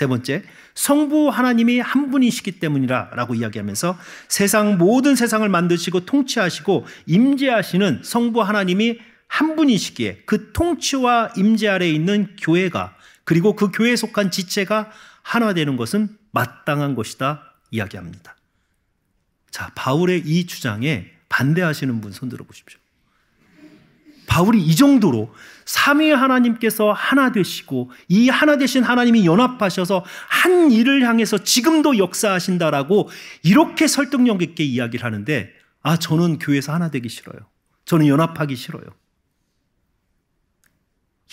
세 번째, 성부 하나님이 한 분이시기 때문이라 라고 이야기하면서 세상 모든 세상을 만드시고 통치하시고 임재하시는 성부 하나님이 한 분이시기에 그 통치와 임재 아래 있는 교회가 그리고 그 교회에 속한 지체가 하나 되는 것은 마땅한 것이다 이야기합니다. 자, 바울의 이 주장에 반대하시는 분 손들어 보십시오. 바울이 이 정도로 삼위의 하나님께서 하나 되시고 이 하나 되신 하나님이 연합하셔서 한 일을 향해서 지금도 역사하신다라고 이렇게 설득력 있게 이야기를 하는데 아 저는 교회에서 하나 되기 싫어요. 저는 연합하기 싫어요.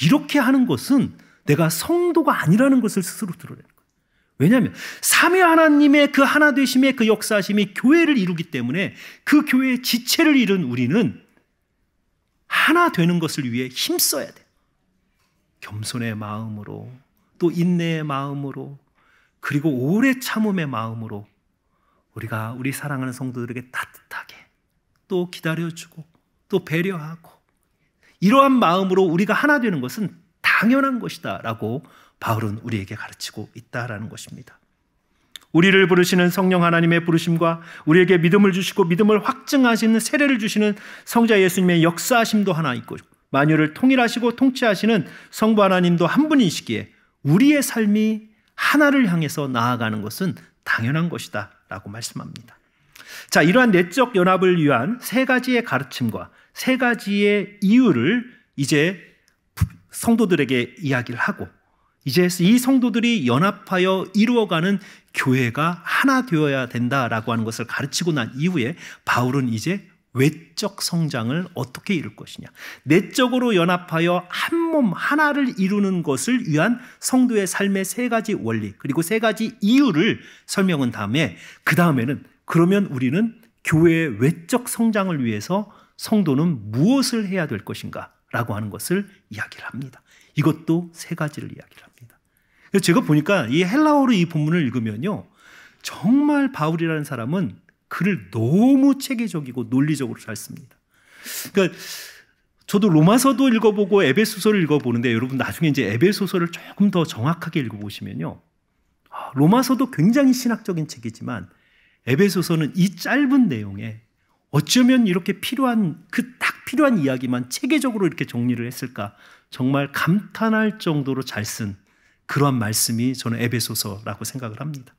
이렇게 하는 것은 내가 성도가 아니라는 것을 스스로 드러내는 거예요. 왜냐하면 삼위 하나님의 그 하나 되심의 그 역사심이 교회를 이루기 때문에 그 교회의 지체를 이룬 우리는 하나 되는 것을 위해 힘써야 돼. 겸손의 마음으로 또 인내의 마음으로 그리고 오래 참음의 마음으로 우리가 우리 사랑하는 성도들에게 따뜻하게 또 기다려주고 또 배려하고 이러한 마음으로 우리가 하나 되는 것은 당연한 것이다라고 바울은 우리에게 가르치고 있다라는 것입니다. 우리를 부르시는 성령 하나님의 부르심과 우리에게 믿음을 주시고 믿음을 확증하시는 세례를 주시는 성자 예수님의 역사심도 하나 있고 만유를 통일하시고 통치하시는 성부 하나님도 한 분이시기에 우리의 삶이 하나를 향해서 나아가는 것은 당연한 것이다 라고 말씀합니다. 자, 이러한 내적 연합을 위한 세 가지의 가르침과 세 가지의 이유를 이제 성도들에게 이야기를 하고 이제 이 성도들이 연합하여 이루어가는 교회가 하나 되어야 된다라고 하는 것을 가르치고 난 이후에 바울은 이제 외적 성장을 어떻게 이룰 것이냐. 내적으로 연합하여 한 몸 하나를 이루는 것을 위한 성도의 삶의 세 가지 원리, 그리고 세 가지 이유를 설명한 다음에, 그 다음에는 그러면 우리는 교회의 외적 성장을 위해서 성도는 무엇을 해야 될 것인가? 라고 하는 것을 이야기를 합니다. 이것도 세 가지를 이야기를 합니다. 제가 보니까 이 헬라어로 이 본문을 읽으면요. 정말 바울이라는 사람은 글을 너무 체계적이고 논리적으로 잘 씁니다. 그러니까 저도 로마서도 읽어보고 에베소서를 읽어보는데 여러분 나중에 이제 에베소서를 조금 더 정확하게 읽어보시면요. 아, 로마서도 굉장히 신학적인 책이지만 에베소서는 이 짧은 내용에 어쩌면 이렇게 필요한 그 딱 필요한 이야기만 체계적으로 이렇게 정리를 했을까? 정말 감탄할 정도로 잘 쓴 그러한 말씀이 저는 에베소서라고 생각을 합니다.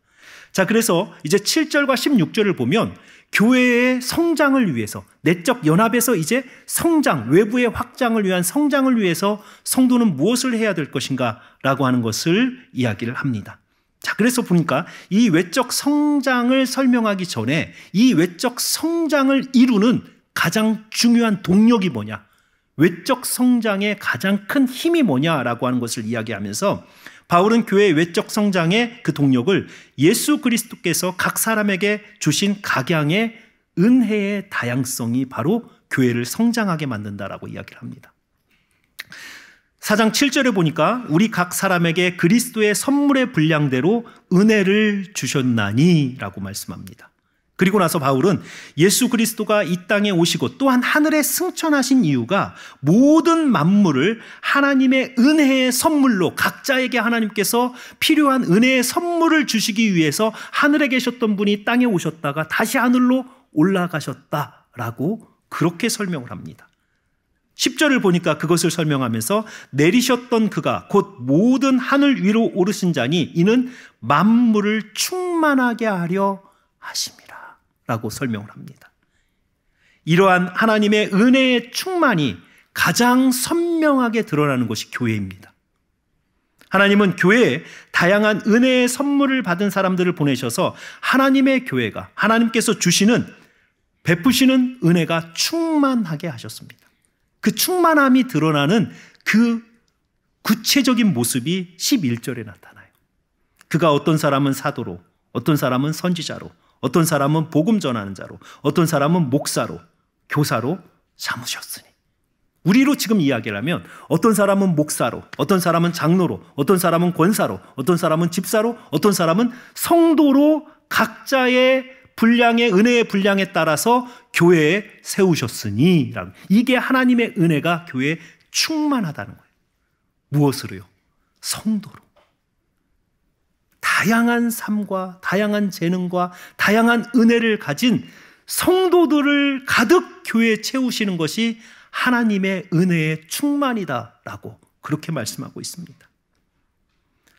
자, 그래서 이제 7절과 16절을 보면 교회의 성장을 위해서 내적 연합에서 이제 성장, 외부의 확장을 위한 성장을 위해서 성도는 무엇을 해야 될 것인가라고 하는 것을 이야기를 합니다. 자, 그래서 보니까 이 외적 성장을 설명하기 전에 이 외적 성장을 이루는 가장 중요한 동력이 뭐냐? 외적 성장의 가장 큰 힘이 뭐냐라고 하는 것을 이야기하면서 바울은 교회의 외적 성장의 그 동력을 예수 그리스도께서 각 사람에게 주신 각양의 은혜의 다양성이 바로 교회를 성장하게 만든다라고 이야기를 합니다. 4장 7절에 보니까 우리 각 사람에게 그리스도의 선물의 분량대로 은혜를 주셨나니라고 말씀합니다. 그리고 나서 바울은 예수 그리스도가 이 땅에 오시고 또한 하늘에 승천하신 이유가 모든 만물을 하나님의 은혜의 선물로 각자에게 하나님께서 필요한 은혜의 선물을 주시기 위해서 하늘에 계셨던 분이 땅에 오셨다가 다시 하늘로 올라가셨다라고 그렇게 설명을 합니다. 10절을 보니까 그것을 설명하면서 내리셨던 그가 곧 모든 하늘 위로 오르신 자니 이는 만물을 충만하게 하려 하심이라 라고 설명을 합니다. 이러한 하나님의 은혜의 충만이 가장 선명하게 드러나는 것이 교회입니다. 하나님은 교회에 다양한 은혜의 선물을 받은 사람들을 보내셔서 하나님의 교회가 하나님께서 주시는 베푸시는 은혜가 충만하게 하셨습니다. 그 충만함이 드러나는 그 구체적인 모습이 11절에 나타나요. 그가 어떤 사람은 사도로, 어떤 사람은 선지자로, 어떤 사람은 복음 전하는 자로, 어떤 사람은 목사로, 교사로 삼으셨으니. 우리로 지금 이야기를 하면 어떤 사람은 목사로, 어떤 사람은 장로로, 어떤 사람은 권사로, 어떤 사람은 집사로, 어떤 사람은 성도로 각자의 분량의 은혜의 분량에 따라서 교회에 세우셨으니 이게 하나님의 은혜가 교회에 충만하다는 거예요. 무엇으로요? 성도로. 다양한 삶과 다양한 재능과 다양한 은혜를 가진 성도들을 가득 교회에 채우시는 것이 하나님의 은혜의 충만이다라고 그렇게 말씀하고 있습니다.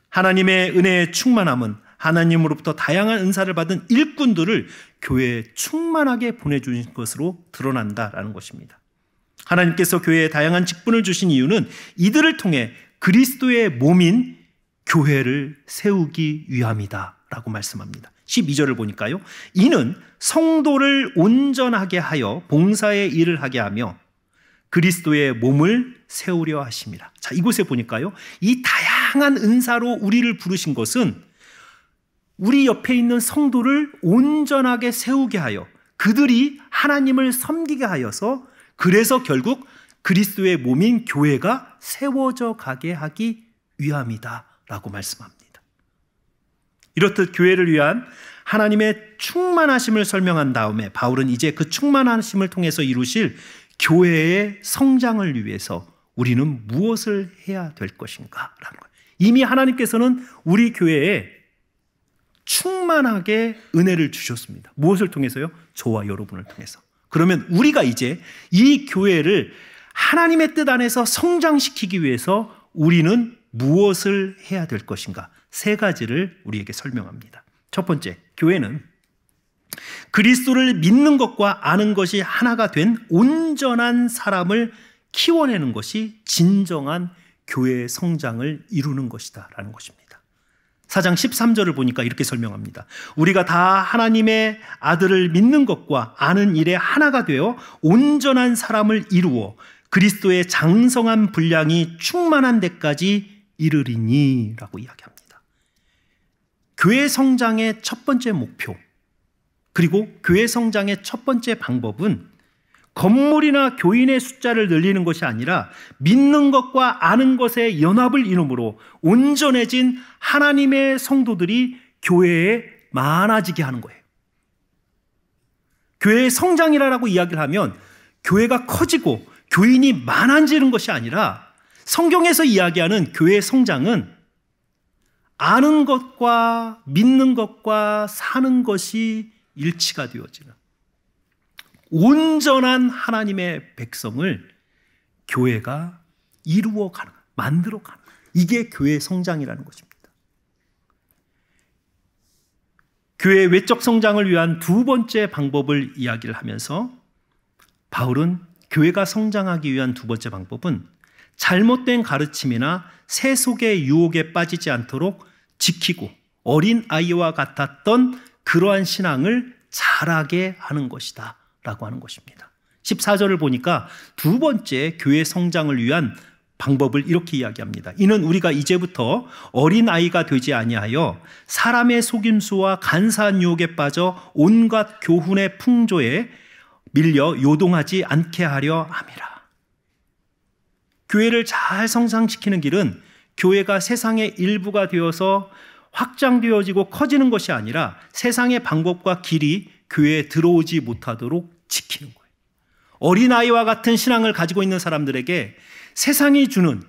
하나님의 은혜의 충만함은 하나님으로부터 다양한 은사를 받은 일꾼들을 교회에 충만하게 보내주신 것으로 드러난다라는 것입니다. 하나님께서 교회에 다양한 직분을 주신 이유는 이들을 통해 그리스도의 몸인 교회를 세우기 위함이다 라고 말씀합니다. 12절을 보니까요. 이는 성도를 온전하게 하여 봉사의 일을 하게 하며 그리스도의 몸을 세우려 하십니다. 자, 이곳에 보니까요. 이 다양한 은사로 우리를 부르신 것은 우리 옆에 있는 성도를 온전하게 세우게 하여 그들이 하나님을 섬기게 하여서 그래서 결국 그리스도의 몸인 교회가 세워져 가게 하기 위함이다 라고 말씀합니다. 이렇듯 교회를 위한 하나님의 충만하심을 설명한 다음에 바울은 이제 그 충만하심을 통해서 이루실 교회의 성장을 위해서 우리는 무엇을 해야 될 것인가? 라는 거예요. 이미 하나님께서는 우리 교회에 충만하게 은혜를 주셨습니다. 무엇을 통해서요? 저와 여러분을 통해서. 그러면 우리가 이제 이 교회를 하나님의 뜻 안에서 성장시키기 위해서 우리는 무엇을 해야 될 것인가? 세 가지를 우리에게 설명합니다. 첫 번째, 교회는 그리스도를 믿는 것과 아는 것이 하나가 된 온전한 사람을 키워내는 것이 진정한 교회의 성장을 이루는 것이다라는 것입니다. 4장 13절을 보니까 이렇게 설명합니다. 우리가 다 하나님의 아들을 믿는 것과 아는 일에 하나가 되어 온전한 사람을 이루어 그리스도의 장성한 분량이 충만한 데까지 이르리니라고 이야기합니다. 교회 성장의 첫 번째 목표 그리고 교회 성장의 첫 번째 방법은 건물이나 교인의 숫자를 늘리는 것이 아니라 믿는 것과 아는 것의 연합을 이름으로 온전해진 하나님의 성도들이 교회에 많아지게 하는 거예요. 교회의 성장이라고 이야기를 하면 교회가 커지고 교인이 많아지는 것이 아니라 성경에서 이야기하는 교회의 성장은 아는 것과 믿는 것과 사는 것이 일치가 되어지는 온전한 하나님의 백성을 교회가 이루어 가는 만들어 가는 이게 교회 성장이라는 것입니다. 교회 외적 성장을 위한 두 번째 방법을 이야기를 하면서 바울은 교회가 성장하기 위한 두 번째 방법은 잘못된 가르침이나 세속의 유혹에 빠지지 않도록 지키고 어린 아이와 같았던 그러한 신앙을 자라게 하는 것이다. 라고 하는 것입니다. 14절을 보니까 두 번째 교회 성장을 위한 방법을 이렇게 이야기합니다. 이는 우리가 이제부터 어린 아이가 되지 아니하여 사람의 속임수와 간사한 유혹에 빠져 온갖 교훈의 풍조에 밀려 요동하지 않게 하려 함이라. 교회를 잘 성장시키는 길은 교회가 세상의 일부가 되어서 확장되어지고 커지는 것이 아니라 세상의 방법과 길이 교회에 들어오지 못하도록 지키는 거예요. 어린아이와 같은 신앙을 가지고 있는 사람들에게 세상이 주는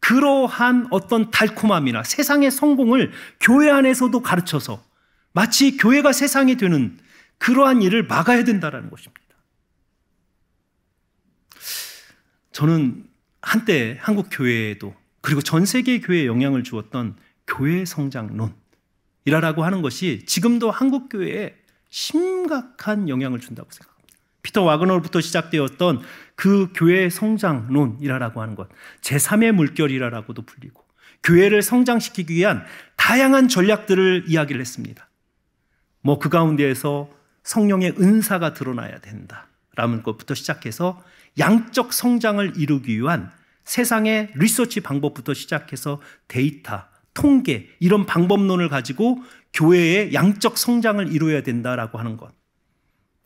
그러한 어떤 달콤함이나 세상의 성공을 교회 안에서도 가르쳐서 마치 교회가 세상이 되는 그러한 일을 막아야 된다라는 것입니다. 저는 한때 한국 교회에도 그리고 전 세계 교회에 영향을 주었던 교회 성장론이라고 하는 것이 지금도 한국 교회에 심각한 영향을 준다고 생각합니다. 피터 와그너부터 시작되었던 그 교회의 성장론이라고 하는 것, 제3의 물결이라고도 불리고 교회를 성장시키기 위한 다양한 전략들을 이야기를 했습니다. 뭐 그 가운데에서 성령의 은사가 드러나야 된다라는 것부터 시작해서 양적 성장을 이루기 위한 세상의 리서치 방법부터 시작해서 데이터, 통계 이런 방법론을 가지고 교회의 양적 성장을 이루어야 된다라고 하는 것.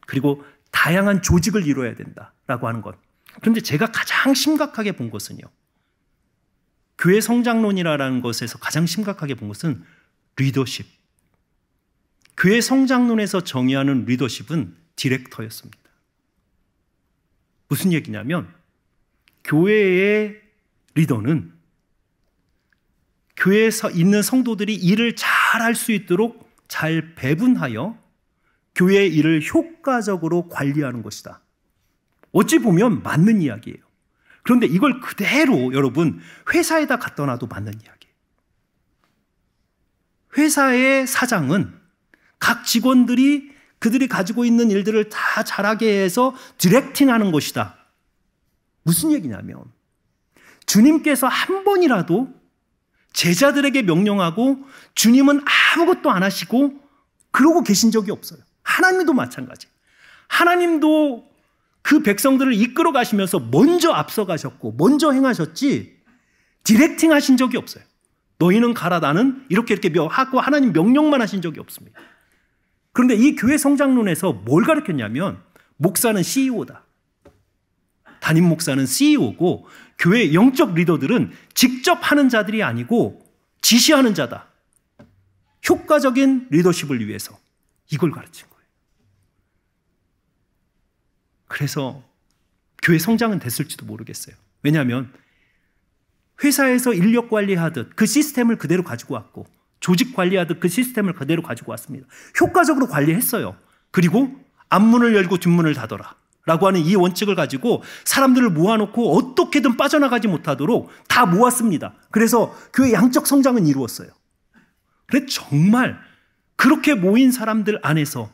그리고 다양한 조직을 이루어야 된다라고 하는 것. 그런데 제가 가장 심각하게 본 것은요. 교회 성장론이라는 것에서 가장 심각하게 본 것은 리더십. 교회 성장론에서 정의하는 리더십은 디렉터였습니다. 무슨 얘기냐면 교회의 리더는 교회에서 있는 성도들이 일을 잘 할 수 있도록 잘 배분하여 교회의 일을 효과적으로 관리하는 것이다. 어찌 보면 맞는 이야기예요. 그런데 이걸 그대로 여러분 회사에다 갖다 놔도 맞는 이야기예요. 회사의 사장은 각 직원들이 그들이 가지고 있는 일들을 다 잘하게 해서 디렉팅하는 것이다. 무슨 얘기냐면 주님께서 한 번이라도 제자들에게 명령하고 주님은 아무것도 안 하시고 그러고 계신 적이 없어요. 하나님도 마찬가지. 하나님도 그 백성들을 이끌어 가시면서 먼저 앞서 가셨고 먼저 행하셨지 디렉팅 하신 적이 없어요. 너희는 가라 나는 이렇게 이렇게 하고 하나님 명령만 하신 적이 없습니다. 그런데 이 교회 성장론에서 뭘 가르쳤냐면 목사는 CEO다. 담임 목사는 CEO고 교회 영적 리더들은 직접 하는 자들이 아니고 지시하는 자다. 효과적인 리더십을 위해서 이걸 가르친 거예요. 그래서 교회 성장은 됐을지도 모르겠어요. 왜냐하면 회사에서 인력 관리하듯 그 시스템을 그대로 가지고 왔고 조직 관리하듯 그 시스템을 그대로 가지고 왔습니다. 효과적으로 관리했어요. 그리고 앞문을 열고 뒷문을 닫아라. 라고 하는 이 원칙을 가지고 사람들을 모아놓고 어떻게든 빠져나가지 못하도록 다 모았습니다. 그래서 교회 양적 성장은 이루었어요. 그래 정말 그렇게 모인 사람들 안에서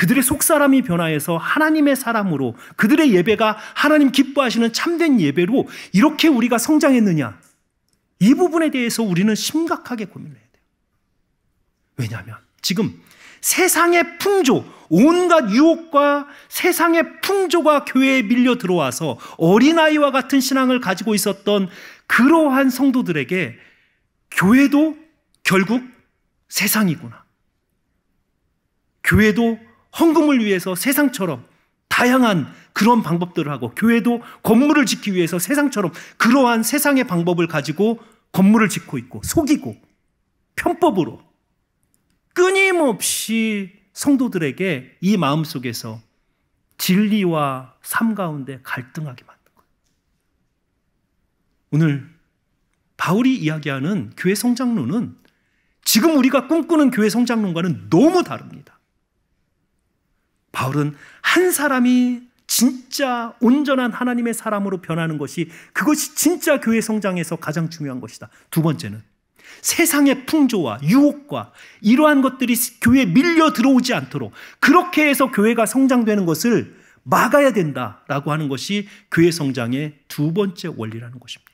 그들의 속사람이 변화해서 하나님의 사람으로 그들의 예배가 하나님 기뻐하시는 참된 예배로 이렇게 우리가 성장했느냐? 이 부분에 대해서 우리는 심각하게 고민해야 돼요. 왜냐하면 지금 세상의 풍조, 온갖 유혹과 세상의 풍조가 교회에 밀려 들어와서 어린아이와 같은 신앙을 가지고 있었던 그러한 성도들에게 교회도 결국 세상이구나. 교회도 헌금을 위해서 세상처럼 다양한 그런 방법들을 하고 교회도 건물을 짓기 위해서 세상처럼 그러한 세상의 방법을 가지고 건물을 짓고 있고 속이고 편법으로 끊임없이 성도들에게 이 마음 속에서 진리와 삶 가운데 갈등하게 만든 거예요. 오늘 바울이 이야기하는 교회 성장론은 지금 우리가 꿈꾸는 교회 성장론과는 너무 다릅니다. 바울은 한 사람이 진짜 온전한 하나님의 사람으로 변하는 것이 그것이 진짜 교회 성장에서 가장 중요한 것이다. 두 번째는 세상의 풍조와 유혹과 이러한 것들이 교회에 밀려 들어오지 않도록 그렇게 해서 교회가 성장되는 것을 막아야 된다라고 하는 것이 교회 성장의 두 번째 원리라는 것입니다.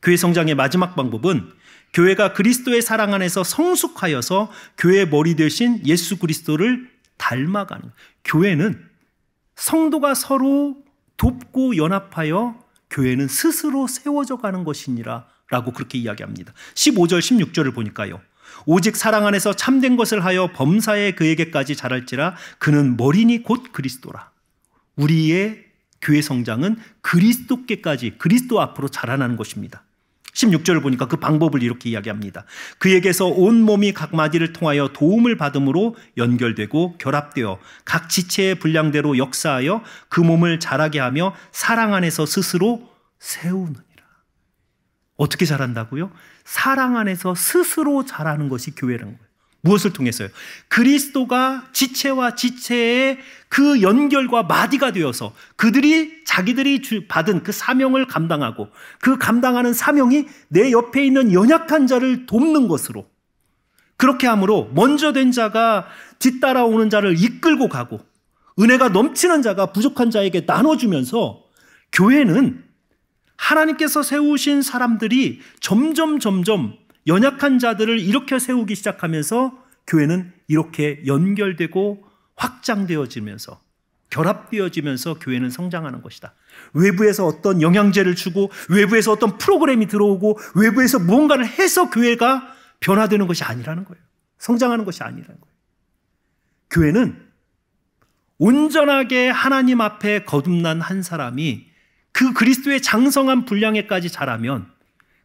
교회 성장의 마지막 방법은 교회가 그리스도의 사랑 안에서 성숙하여서 교회의 머리 대신 예수 그리스도를 닮아가는 교회는 성도가 서로 돕고 연합하여 교회는 스스로 세워져 가는 것이니라 라고 그렇게 이야기합니다. 15절 16절을 보니까요. 오직 사랑 안에서 참된 것을 하여 범사에 그에게까지 자랄지라 그는 머리니 곧 그리스도라. 우리의 교회 성장은 그리스도께까지 그리스도 앞으로 자라나는 것입니다. 16절을 보니까 그 방법을 이렇게 이야기합니다. 그에게서 온 몸이 각 마디를 통하여 도움을 받음으로 연결되고 결합되어 각 지체의 분량대로 역사하여 그 몸을 자라게 하며 사랑 안에서 스스로 세우느니라. 어떻게 자란다고요? 사랑 안에서 스스로 자라는 것이 교회라는 거예요. 무엇을 통해서요? 그리스도가 지체와 지체의 그 연결과 마디가 되어서 그들이 자기들이 받은 그 사명을 감당하고 그 감당하는 사명이 내 옆에 있는 연약한 자를 돕는 것으로 그렇게 함으로 먼저 된 자가 뒤따라오는 자를 이끌고 가고 은혜가 넘치는 자가 부족한 자에게 나눠주면서 교회는 하나님께서 세우신 사람들이 점점 점점 연약한 자들을 일으켜 세우기 시작하면서 교회는 이렇게 연결되고 확장되어지면서 결합되어지면서 교회는 성장하는 것이다. 외부에서 어떤 영양제를 주고 외부에서 어떤 프로그램이 들어오고 외부에서 무언가를 해서 교회가 변화되는 것이 아니라는 거예요. 성장하는 것이 아니라는 거예요. 교회는 온전하게 하나님 앞에 거듭난 한 사람이 그 그리스도의 장성한 분량에까지 자라면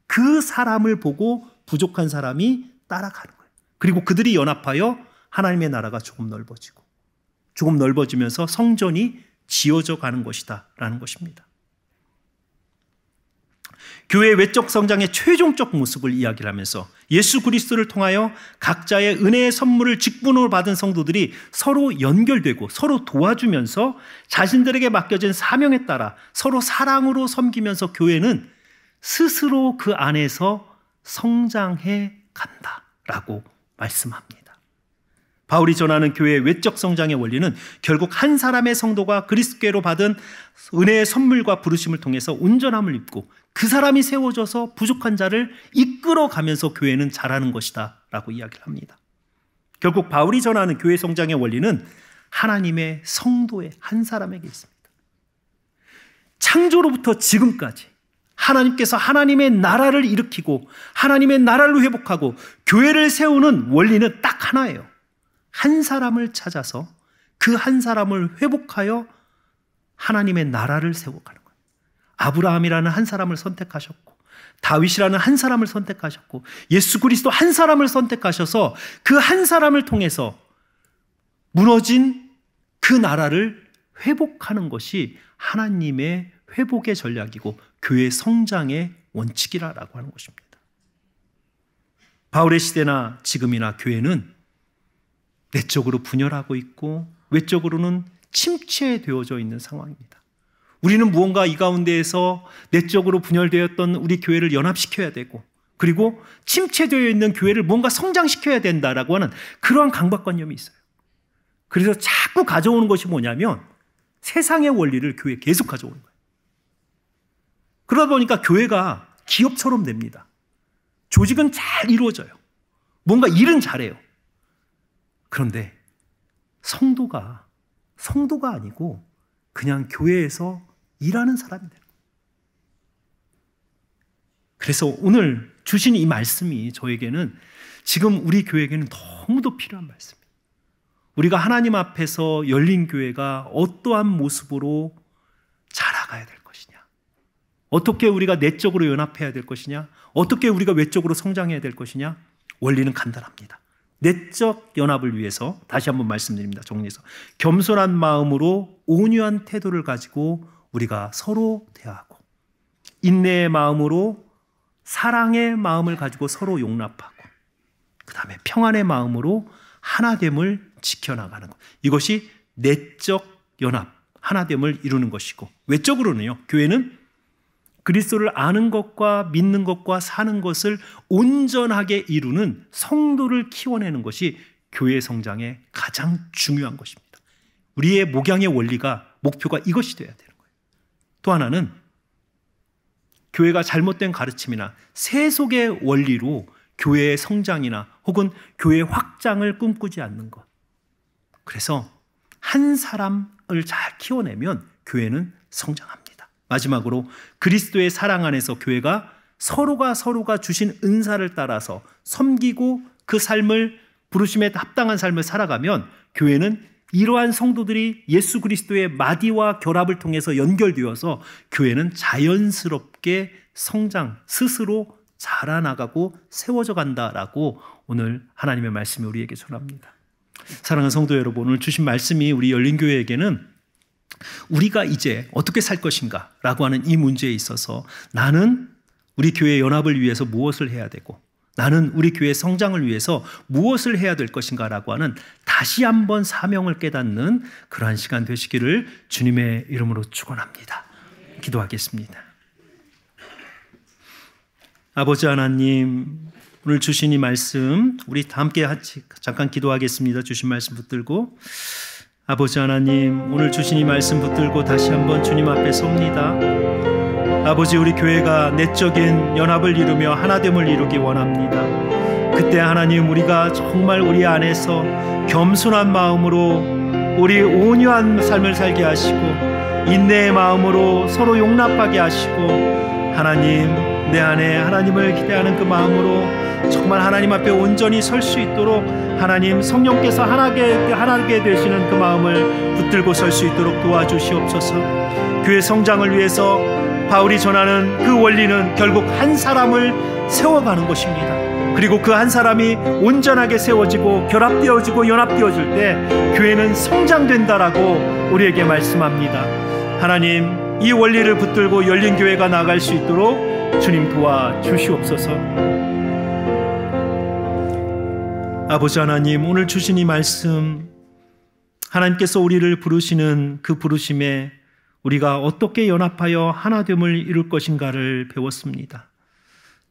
그 사람을 보고 부족한 사람이 따라가는 거예요. 그리고 그들이 연합하여 하나님의 나라가 조금 넓어지고 조금 넓어지면서 성전이 지어져 가는 것이다라는 것입니다. 교회의 외적 성장의 최종적 모습을 이야기하면서 예수 그리스도를 통하여 각자의 은혜의 선물을 직분으로 받은 성도들이 서로 연결되고 서로 도와주면서 자신들에게 맡겨진 사명에 따라 서로 사랑으로 섬기면서 교회는 스스로 그 안에서 성장해 간다라고 말씀합니다. 바울이 전하는 교회의 외적 성장의 원리는 결국 한 사람의 성도가 그리스께로 받은 은혜의 선물과 부르심을 통해서 온전함을 입고 그 사람이 세워져서 부족한 자를 이끌어 가면서 교회는 자라는 것이다라고 이야기를 합니다. 결국 바울이 전하는 교회 성장의 원리는 하나님의 성도의 한 사람에게 있습니다. 창조로부터 지금까지 하나님께서 하나님의 나라를 일으키고 하나님의 나라를 회복하고 교회를 세우는 원리는 딱 하나예요. 한 사람을 찾아서 그 한 사람을 회복하여 하나님의 나라를 세워가는 거예요. 아브라함이라는 한 사람을 선택하셨고 다윗이라는 한 사람을 선택하셨고 예수 그리스도 한 사람을 선택하셔서 그 한 사람을 통해서 무너진 그 나라를 회복하는 것이 하나님의 회복의 전략이고 교회 성장의 원칙이라고 하는 것입니다. 바울의 시대나 지금이나 교회는 내적으로 분열하고 있고 외적으로는 침체되어져 있는 상황입니다. 우리는 무언가 이 가운데에서 내적으로 분열되었던 우리 교회를 연합시켜야 되고 그리고 침체되어 있는 교회를 뭔가 성장시켜야 된다라고 하는 그러한 강박관념이 있어요. 그래서 자꾸 가져오는 것이 뭐냐면 세상의 원리를 교회에 계속 가져오는 거예요. 그러다 보니까 교회가 기업처럼 됩니다. 조직은 잘 이루어져요. 뭔가 일은 잘해요. 그런데 성도가 성도가 아니고 그냥 교회에서 일하는 사람이 돼요. 그래서 오늘 주신 이 말씀이 저에게는 지금 우리 교회에게는 너무도 필요한 말씀입니다. 우리가 하나님 앞에서 열린 교회가 어떠한 모습으로 자라가야 될까? 어떻게 우리가 내적으로 연합해야 될 것이냐? 어떻게 우리가 외적으로 성장해야 될 것이냐? 원리는 간단합니다. 내적 연합을 위해서 다시 한번 말씀드립니다. 정리해서 겸손한 마음으로 온유한 태도를 가지고 우리가 서로 대하고 인내의 마음으로 사랑의 마음을 가지고 서로 용납하고 그다음에 평안의 마음으로 하나됨을 지켜나가는 것. 이것이 내적 연합 하나됨을 이루는 것이고 외적으로는요. 교회는 그리스도를 아는 것과 믿는 것과 사는 것을 온전하게 이루는 성도를 키워내는 것이 교회 성장의 가장 중요한 것입니다. 우리의 목양의 원리가 목표가 이것이 되어야 되는 거예요. 또 하나는 교회가 잘못된 가르침이나 세속의 원리로 교회의 성장이나 혹은 교회의 확장을 꿈꾸지 않는 것. 그래서 한 사람을 잘 키워내면 교회는 성장합니다. 마지막으로 그리스도의 사랑 안에서 교회가 서로가 서로가 주신 은사를 따라서 섬기고 그 삶을 부르심에 합당한 삶을 살아가면 교회는 이러한 성도들이 예수 그리스도의 마디와 결합을 통해서 연결되어서 교회는 자연스럽게 성장, 스스로 자라나가고 세워져 간다라고 오늘 하나님의 말씀이 우리에게 전합니다. 사랑하는 성도 여러분, 오늘 주신 말씀이 우리 열린교회에게는 우리가 이제 어떻게 살 것인가 라고 하는 이 문제에 있어서 나는 우리 교회 연합을 위해서 무엇을 해야 되고 나는 우리 교회 성장을 위해서 무엇을 해야 될 것인가 라고 하는 다시 한번 사명을 깨닫는 그러한 시간 되시기를 주님의 이름으로 축원합니다. 기도하겠습니다. 아버지 하나님 오늘 주신 이 말씀 우리 다 함께 잠깐 기도하겠습니다. 주신 말씀 붙들고 아버지 하나님, 오늘 주신 이 말씀 붙들고 다시 한번 주님 앞에 섭니다. 아버지, 우리 교회가 내적인 연합을 이루며 하나됨을 이루기 원합니다. 그때 하나님, 우리가 정말 우리 안에서 겸손한 마음으로 우리 온유한 삶을 살게 하시고, 인내의 마음으로 서로 용납하게 하시고, 하나님, 내 안에 하나님을 기대하는 그 마음으로 정말 하나님 앞에 온전히 설 수 있도록 하나님 성령께서 하나게 하나게 되시는 그 마음을 붙들고 설 수 있도록 도와주시옵소서. 교회 성장을 위해서 바울이 전하는 그 원리는 결국 한 사람을 세워가는 것입니다. 그리고 그 한 사람이 온전하게 세워지고 결합되어지고 연합되어질 때 교회는 성장된다라고 우리에게 말씀합니다. 하나님 이 원리를 붙들고 열린 교회가 나갈 수 있도록 주님 도와 주시옵소서. 아버지 하나님, 오늘 주신 이 말씀, 하나님께서 우리를 부르시는 그 부르심에 우리가 어떻게 연합하여 하나됨을 이룰 것인가를 배웠습니다.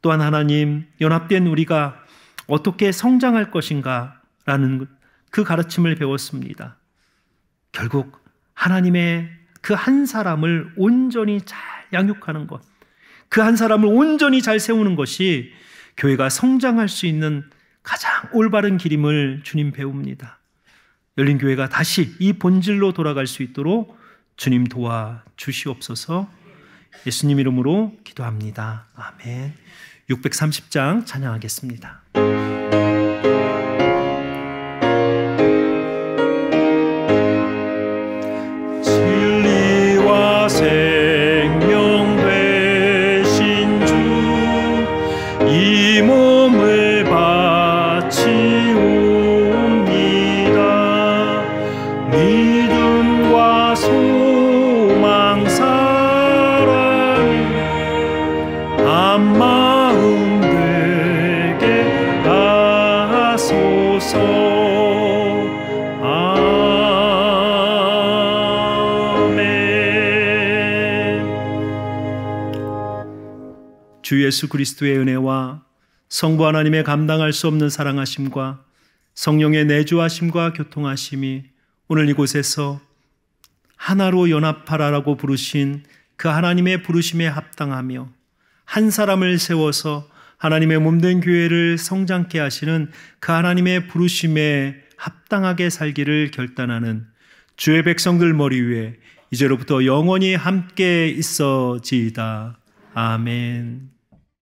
또한 하나님, 연합된 우리가 어떻게 성장할 것인가라는 그 가르침을 배웠습니다. 결국 하나님의 그 한 사람을 온전히 잘 양육하는 것, 그 한 사람을 온전히 잘 세우는 것이 교회가 성장할 수 있는 가장 올바른 길임을 주님 배웁니다. 열린 교회가 다시 이 본질로 돌아갈 수 있도록 주님 도와 주시옵소서. 예수님 이름으로 기도합니다. 아멘. 630장 찬양하겠습니다. 주 예수 그리스도의 은혜와 성부 하나님의 감당할 수 없는 사랑하심과 성령의 내주하심과 교통하심이 오늘 이곳에서 하나로 연합하라라고 부르신 그 하나님의 부르심에 합당하며 한 사람을 세워서 하나님의 몸된 교회를 성장케 하시는 그 하나님의 부르심에 합당하게 살기를 결단하는 주의 백성들 머리 위에 이제로부터 영원히 함께 있어지이다. 아멘.